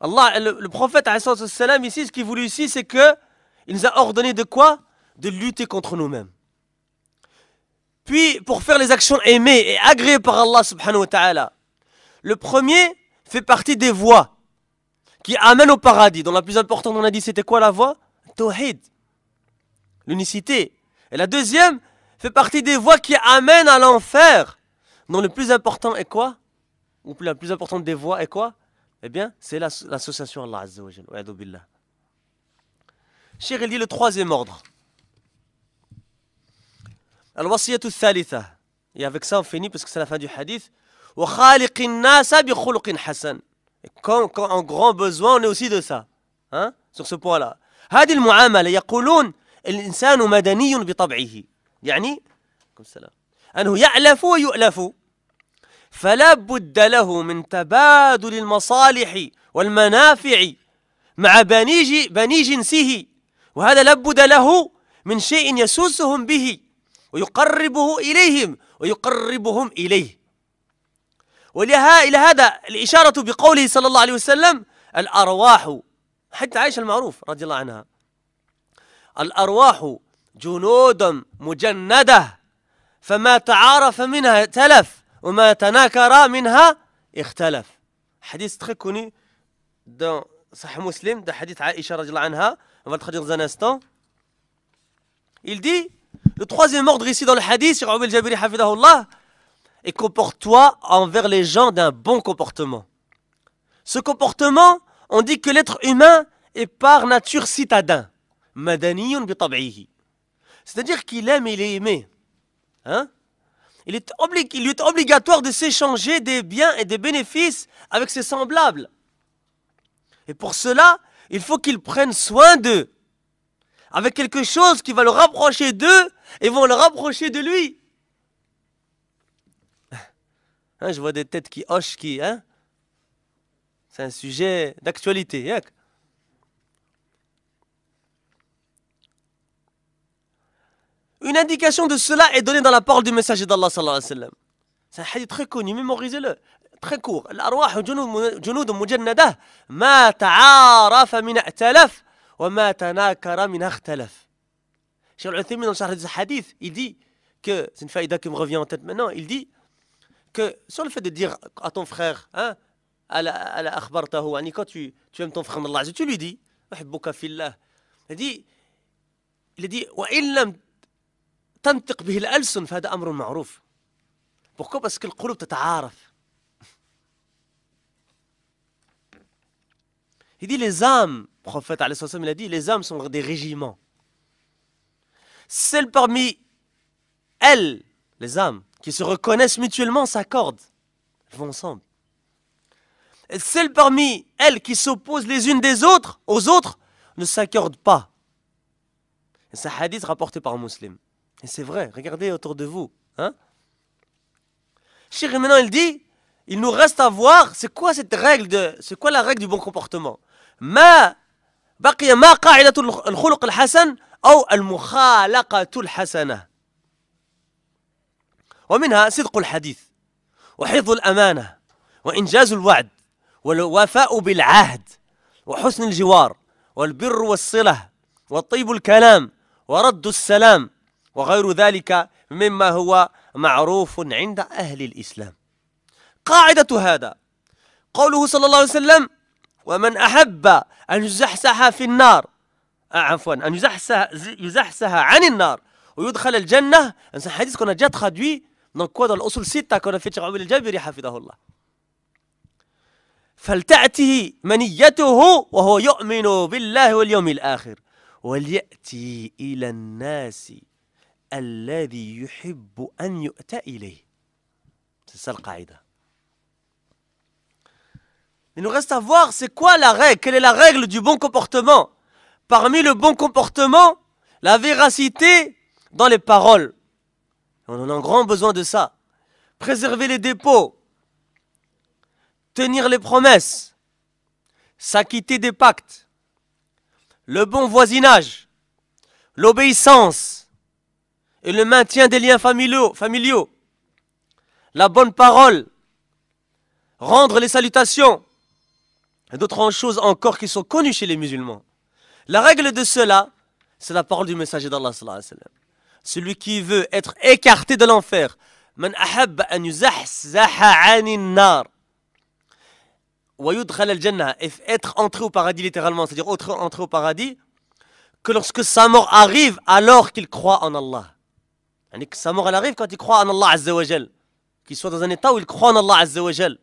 Allah, le, prophète, ici, ce qu'il voulait ici, c'est que il nous a ordonné de quoi De lutter contre nous-mêmes. Puis, pour faire les actions aimées et agréées par Allah subhanahu le premier fait partie des voies qui amènent au paradis. Dont la plus importante, on a dit, c'était quoi la voie Tawhid, l'unicité. Et la deuxième fait partie des voies qui amènent à l'enfer. Dont le plus important est quoi Ou la plus importante des voies est quoi Eh bien, c'est l'association Allah Azza wa Billah. Cheikh, il dit le troisième ordre. Al-wasiyatu thalitha. Et avec ça, on finit parce que c'est la fin du hadith. Wa khaliqin nasa bi khuluqin hasan. quand, quand en grand besoin, on est aussi de ça. Hein? Sur ce point-là. Hadi al-mu'amala هذه l'insanu madaniyun bi tab'ihi. Yani, comme cela. Anhu ya'lafu wa yu'lafu. فلا بد له من تبادل المصالح والمنافع مع بني بني جنسه وهذا لابد له من شيء يسوسهم به ويقربه إليهم ويقربهم إليه ولهذا الإشارة بقوله صلى الله عليه وسلم الأرواح حتى عائشة المعروف رضي الله عنها الأرواح جنود مجندة فما تعارف منها تلف وما تناكر منها اختلف حديث très connu dans Sahih Muslim de hadith Aïcha radhiyallahu anha on va le traduire dans un instant il dit le troisième ordre ici dans le hadith sur Jabiri hafidahullah et comporte-toi envers les gens d'un bon comportement ce comportement on dit que l'être humain est par nature citadin madaniyun bi c'est-à-dire qu'il aime et il est aimé hein il, lui est obligatoire de s'échanger des biens et des bénéfices avec ses semblables. Et pour cela, il faut qu'il prenne soin d'eux, avec quelque chose qui va le rapprocher d'eux et vont le rapprocher de lui. Hein, je vois des têtes qui hochent, qui. Hein. C'est un sujet d'actualité. Hein. Une indication de cela est donnée dans la parole du messager d'Allah sallallahu alayhi wa sallam. C'est un hadith très connu, mémorisez-le. Très court. L'arwah junud mujannada ma ta'arafa min a'talaf wa ma tanakara min akhtalaf. Cheikh al uthimi dans le hadith, il dit que, c'est une faïda qui me revient en tête maintenant, il dit que sur le fait de dire à ton frère, hein, quand tu, tu aimes ton frère, tu lui dis, il dit, il dit, تنطق به فهذا معروف Pourquoi Parce que le تتعارف Il dit les âmes, prophète il a dit, les âmes sont des régiments. Celles parmi elles, les âmes, qui se reconnaissent mutuellement s'accordent, elles vont ensemble. Et celles parmi elles qui s'opposent les unes des autres, aux autres, ne s'accordent pas. C'est un hadith rapporté par un musulman. Et c'est vrai, regardez autour de vous. Hein Cheikh maintenant il dit, il nous reste à voir, c'est quoi cette règle de, c'est quoi la règle du bon comportement ما بقي ما قاعدة الخلق الحسن أو المخالقة الحسنة ومنها صدق الحديث وحفظ الأمانة وإنجاز الوعد والوفاء بالعهد وحسن الجوار والبر والصلة وطيب الكلام ورد السلام وغير ذلك مما هو معروف عند أهل الإسلام قاعدة هذا قوله صلى الله عليه وسلم ومن أحب أن يزحزح في النار آه، عفوا أن يزحزح, يزحزح عن النار ويدخل الجنة C'est حديث كنا qu'on خدوي déjà traduit dans quoi Dans l'Osul Sita حفظه الله فلتأته منيته وهو يؤمن بالله واليوم الآخر وليأتي إلى الناس Il nous reste à voir c'est quoi la règle, quelle est la règle du bon comportement. Parmi le bon comportement, la véracité dans les paroles. On en a grand besoin de ça. Préserver les dépôts, tenir les promesses, s'acquitter des pactes, le bon voisinage, l'obéissance, et le maintien des liens familiaux, la bonne parole, rendre les salutations, et d'autres choses encore qui sont connues chez les musulmans. La règle de cela, c'est la parole du messager d'Allah Celui qui veut être écarté de l'enfer, et être entré au paradis littéralement, c'est-à-dire entrer au paradis, que lorsque sa mort arrive, alors qu'il croit en Allah. يعني que sa غيف elle يكخوا ان الله عز وجل كي Azza wa Jal. Qu'il ان الله عز وجل où il croit en Allah Azza wa Jal.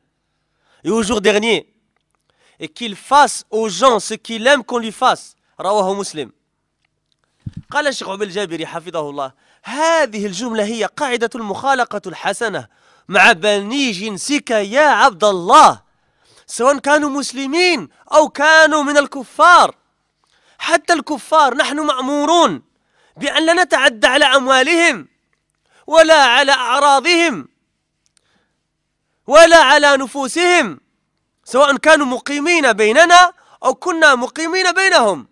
Et au jour رواه مسلم. قال الشيخ عبد الجابري حفظه الله هذه الجملة هي قاعدة المخالقة الحسنة مع بني جنسك يا عبد الله سواء كانوا مسلمين أو كانوا من الكفار حتى الكفار نحن مأمورون بأن لا نتعدى على أموالهم ولا على أعراضهم ولا على نفوسهم سواء كانوا مقيمين بيننا أو كنا مقيمين بينهم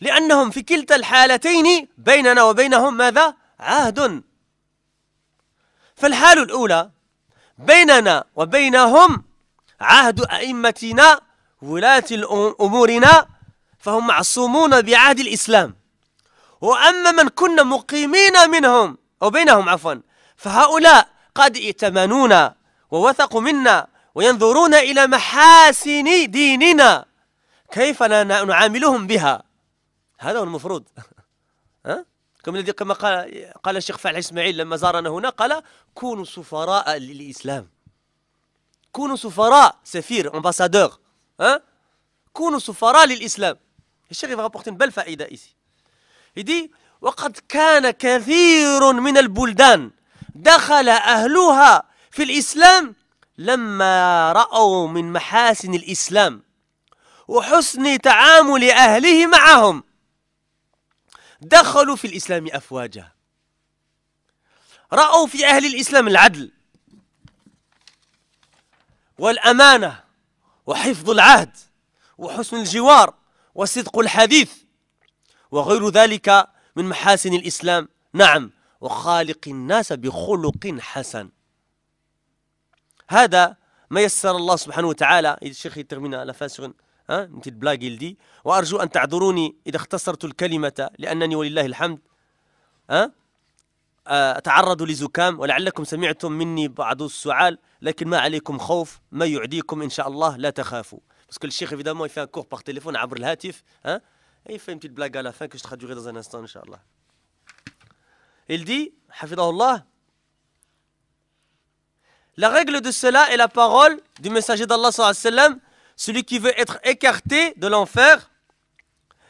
لأنهم في كلتا الحالتين بيننا وبينهم ماذا؟ عهد فالحال الأولى بيننا وبينهم عهد أئمتنا ولاة أمورنا فهم معصومون بعهد الإسلام وأما من كنا مقيمين منهم أو بينهم عفوا فهؤلاء قد ائتمنونا ووثقوا منا وينظرون إلى محاسن ديننا كيف نعاملهم بها هذا هو المفروض ها؟ كما الذي كما قال قال الشيخ فعل اسماعيل لما زارنا هنا قال كونوا سفراء للإسلام كونوا سفراء سفير امباسادور ها كونوا سفراء للإسلام الشيخ va rapporter une ici دي وقد كان كثير من البلدان دخل أهلها في الإسلام لما رأوا من محاسن الإسلام وحسن تعامل أهله معهم دخلوا في الإسلام أفواجا رأوا في أهل الإسلام العدل والأمانة وحفظ العهد وحسن الجوار وصدق الحديث وغير ذلك من محاسن الإسلام نعم وخالق الناس بخلق حسن هذا ما يسر الله سبحانه وتعالى الشيخ يترمينا على فاسغ ها انت البلاغ يلدي وارجو ان تعذروني اذا اختصرت الكلمه لانني ولله الحمد ها اتعرض لزكام ولعلكم سمعتم مني بعض السعال لكن ما عليكم خوف ما يعديكم ان شاء الله لا تخافوا باسكو الشيخ évidemment il fait un cours تليفون عبر الهاتف ها Et il fait une petite blague à la fin que je traduirai dans un instant, Inch'Allah. Il dit, la règle de cela est la parole du messager d'Allah celui qui veut être écarté de l'enfer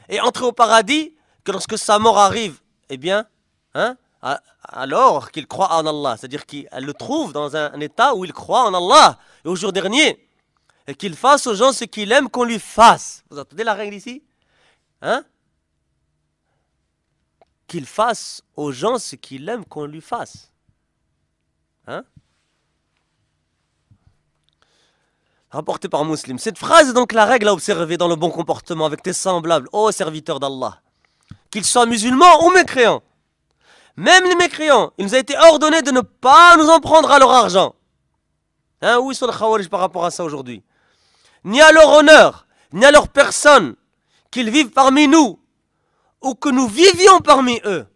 et entrer au paradis, que lorsque sa mort arrive, eh bien, hein, alors qu'il croit en Allah, c'est-à-dire qu'il le trouve dans un, état où il croit en Allah, et au jour dernier, et qu'il fasse aux gens ce qu'il aime qu'on lui fasse. Vous entendez la règle ici Hein, qu'il fasse aux gens ce qu'il aime qu'on lui fasse. Hein. Rapporté par Muslim. Cette phrase est donc la règle à observer dans le bon comportement avec tes semblables, ô serviteurs d'Allah. Qu'ils soient musulmans ou mécréants. Même les mécréants, il nous a été ordonné de ne pas nous en prendre à leur argent. Hein, où sont les khawarij par rapport à ça aujourd'hui Ni à leur honneur, ni à leur personne, qu'ils vivent parmi nous ou que nous vivions parmi eux.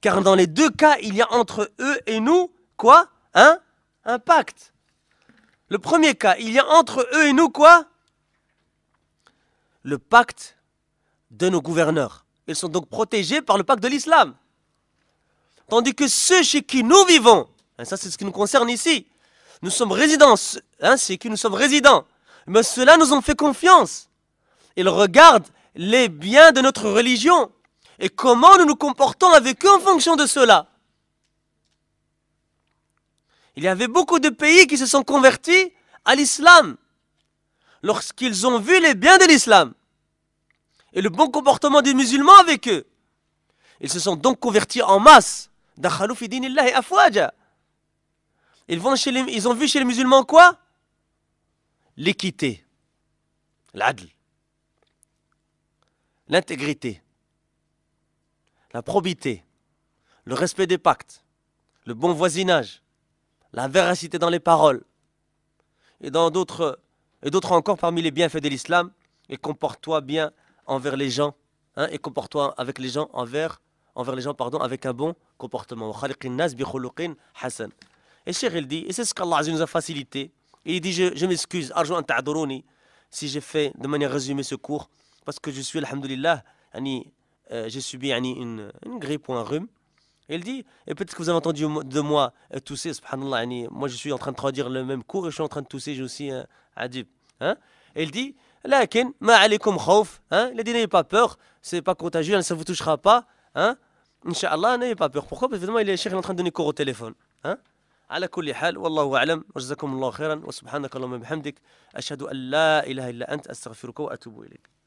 Car dans les deux cas, il y a entre eux et nous, quoi hein Un pacte. Le premier cas, il y a entre eux et nous, quoi Le pacte de nos gouverneurs. Ils sont donc protégés par le pacte de l'islam. Tandis que ceux chez qui nous vivons, hein, ça c'est ce qui nous concerne ici, nous sommes résidents, hein, qui nous sommes résidents. Mais ceux-là nous ont fait confiance. Ils regardent les biens de notre religion et comment nous nous comportons avec eux en fonction de cela. Il y avait beaucoup de pays qui se sont convertis à l'islam lorsqu'ils ont vu les biens de l'islam et le bon comportement des musulmans avec eux. Ils se sont donc convertis en masse. Ils, vont chez ils ont vu chez les musulmans quoi L'équité, l'adl, l'intégrité, la probité, le respect des pactes, le bon voisinage, la véracité dans les paroles, et dans d'autres et d'autres encore parmi les bienfaits de l'islam, et comporte-toi bien envers les gens, hein, et comporte-toi avec les gens envers envers les gens pardon avec un bon comportement. Et Cheikh il dit, et c'est ce qu'Allah nous a facilité, il dit je, je m'excuse, si j'ai fait de manière résumée ce cours, parce que je suis, alhamdoulilah, j'ai subi une, une grippe غريب وان rhume. Il dit, et peut-être que vous avez entendu de moi tousser, subhanallah, moi je suis en train de traduire le même cours et je suis en train de tousser, j'ai aussi un adib. Hein? Il dit, lakin, ma alikum khawf, hein? il dit, n'ayez pas peur, c'est pas contagieux, ça ne vous touchera pas. Hein? Inch'Allah, n'ayez pas peur. Pourquoi Parce que il est, en train de donner cours au téléphone. Hein? على كل حال والله أعلم وجزاكم الله خيرا وسبحانك اللهم وبحمدك أشهد أن لا إله إلا أنت أستغفرك وأتوب إليك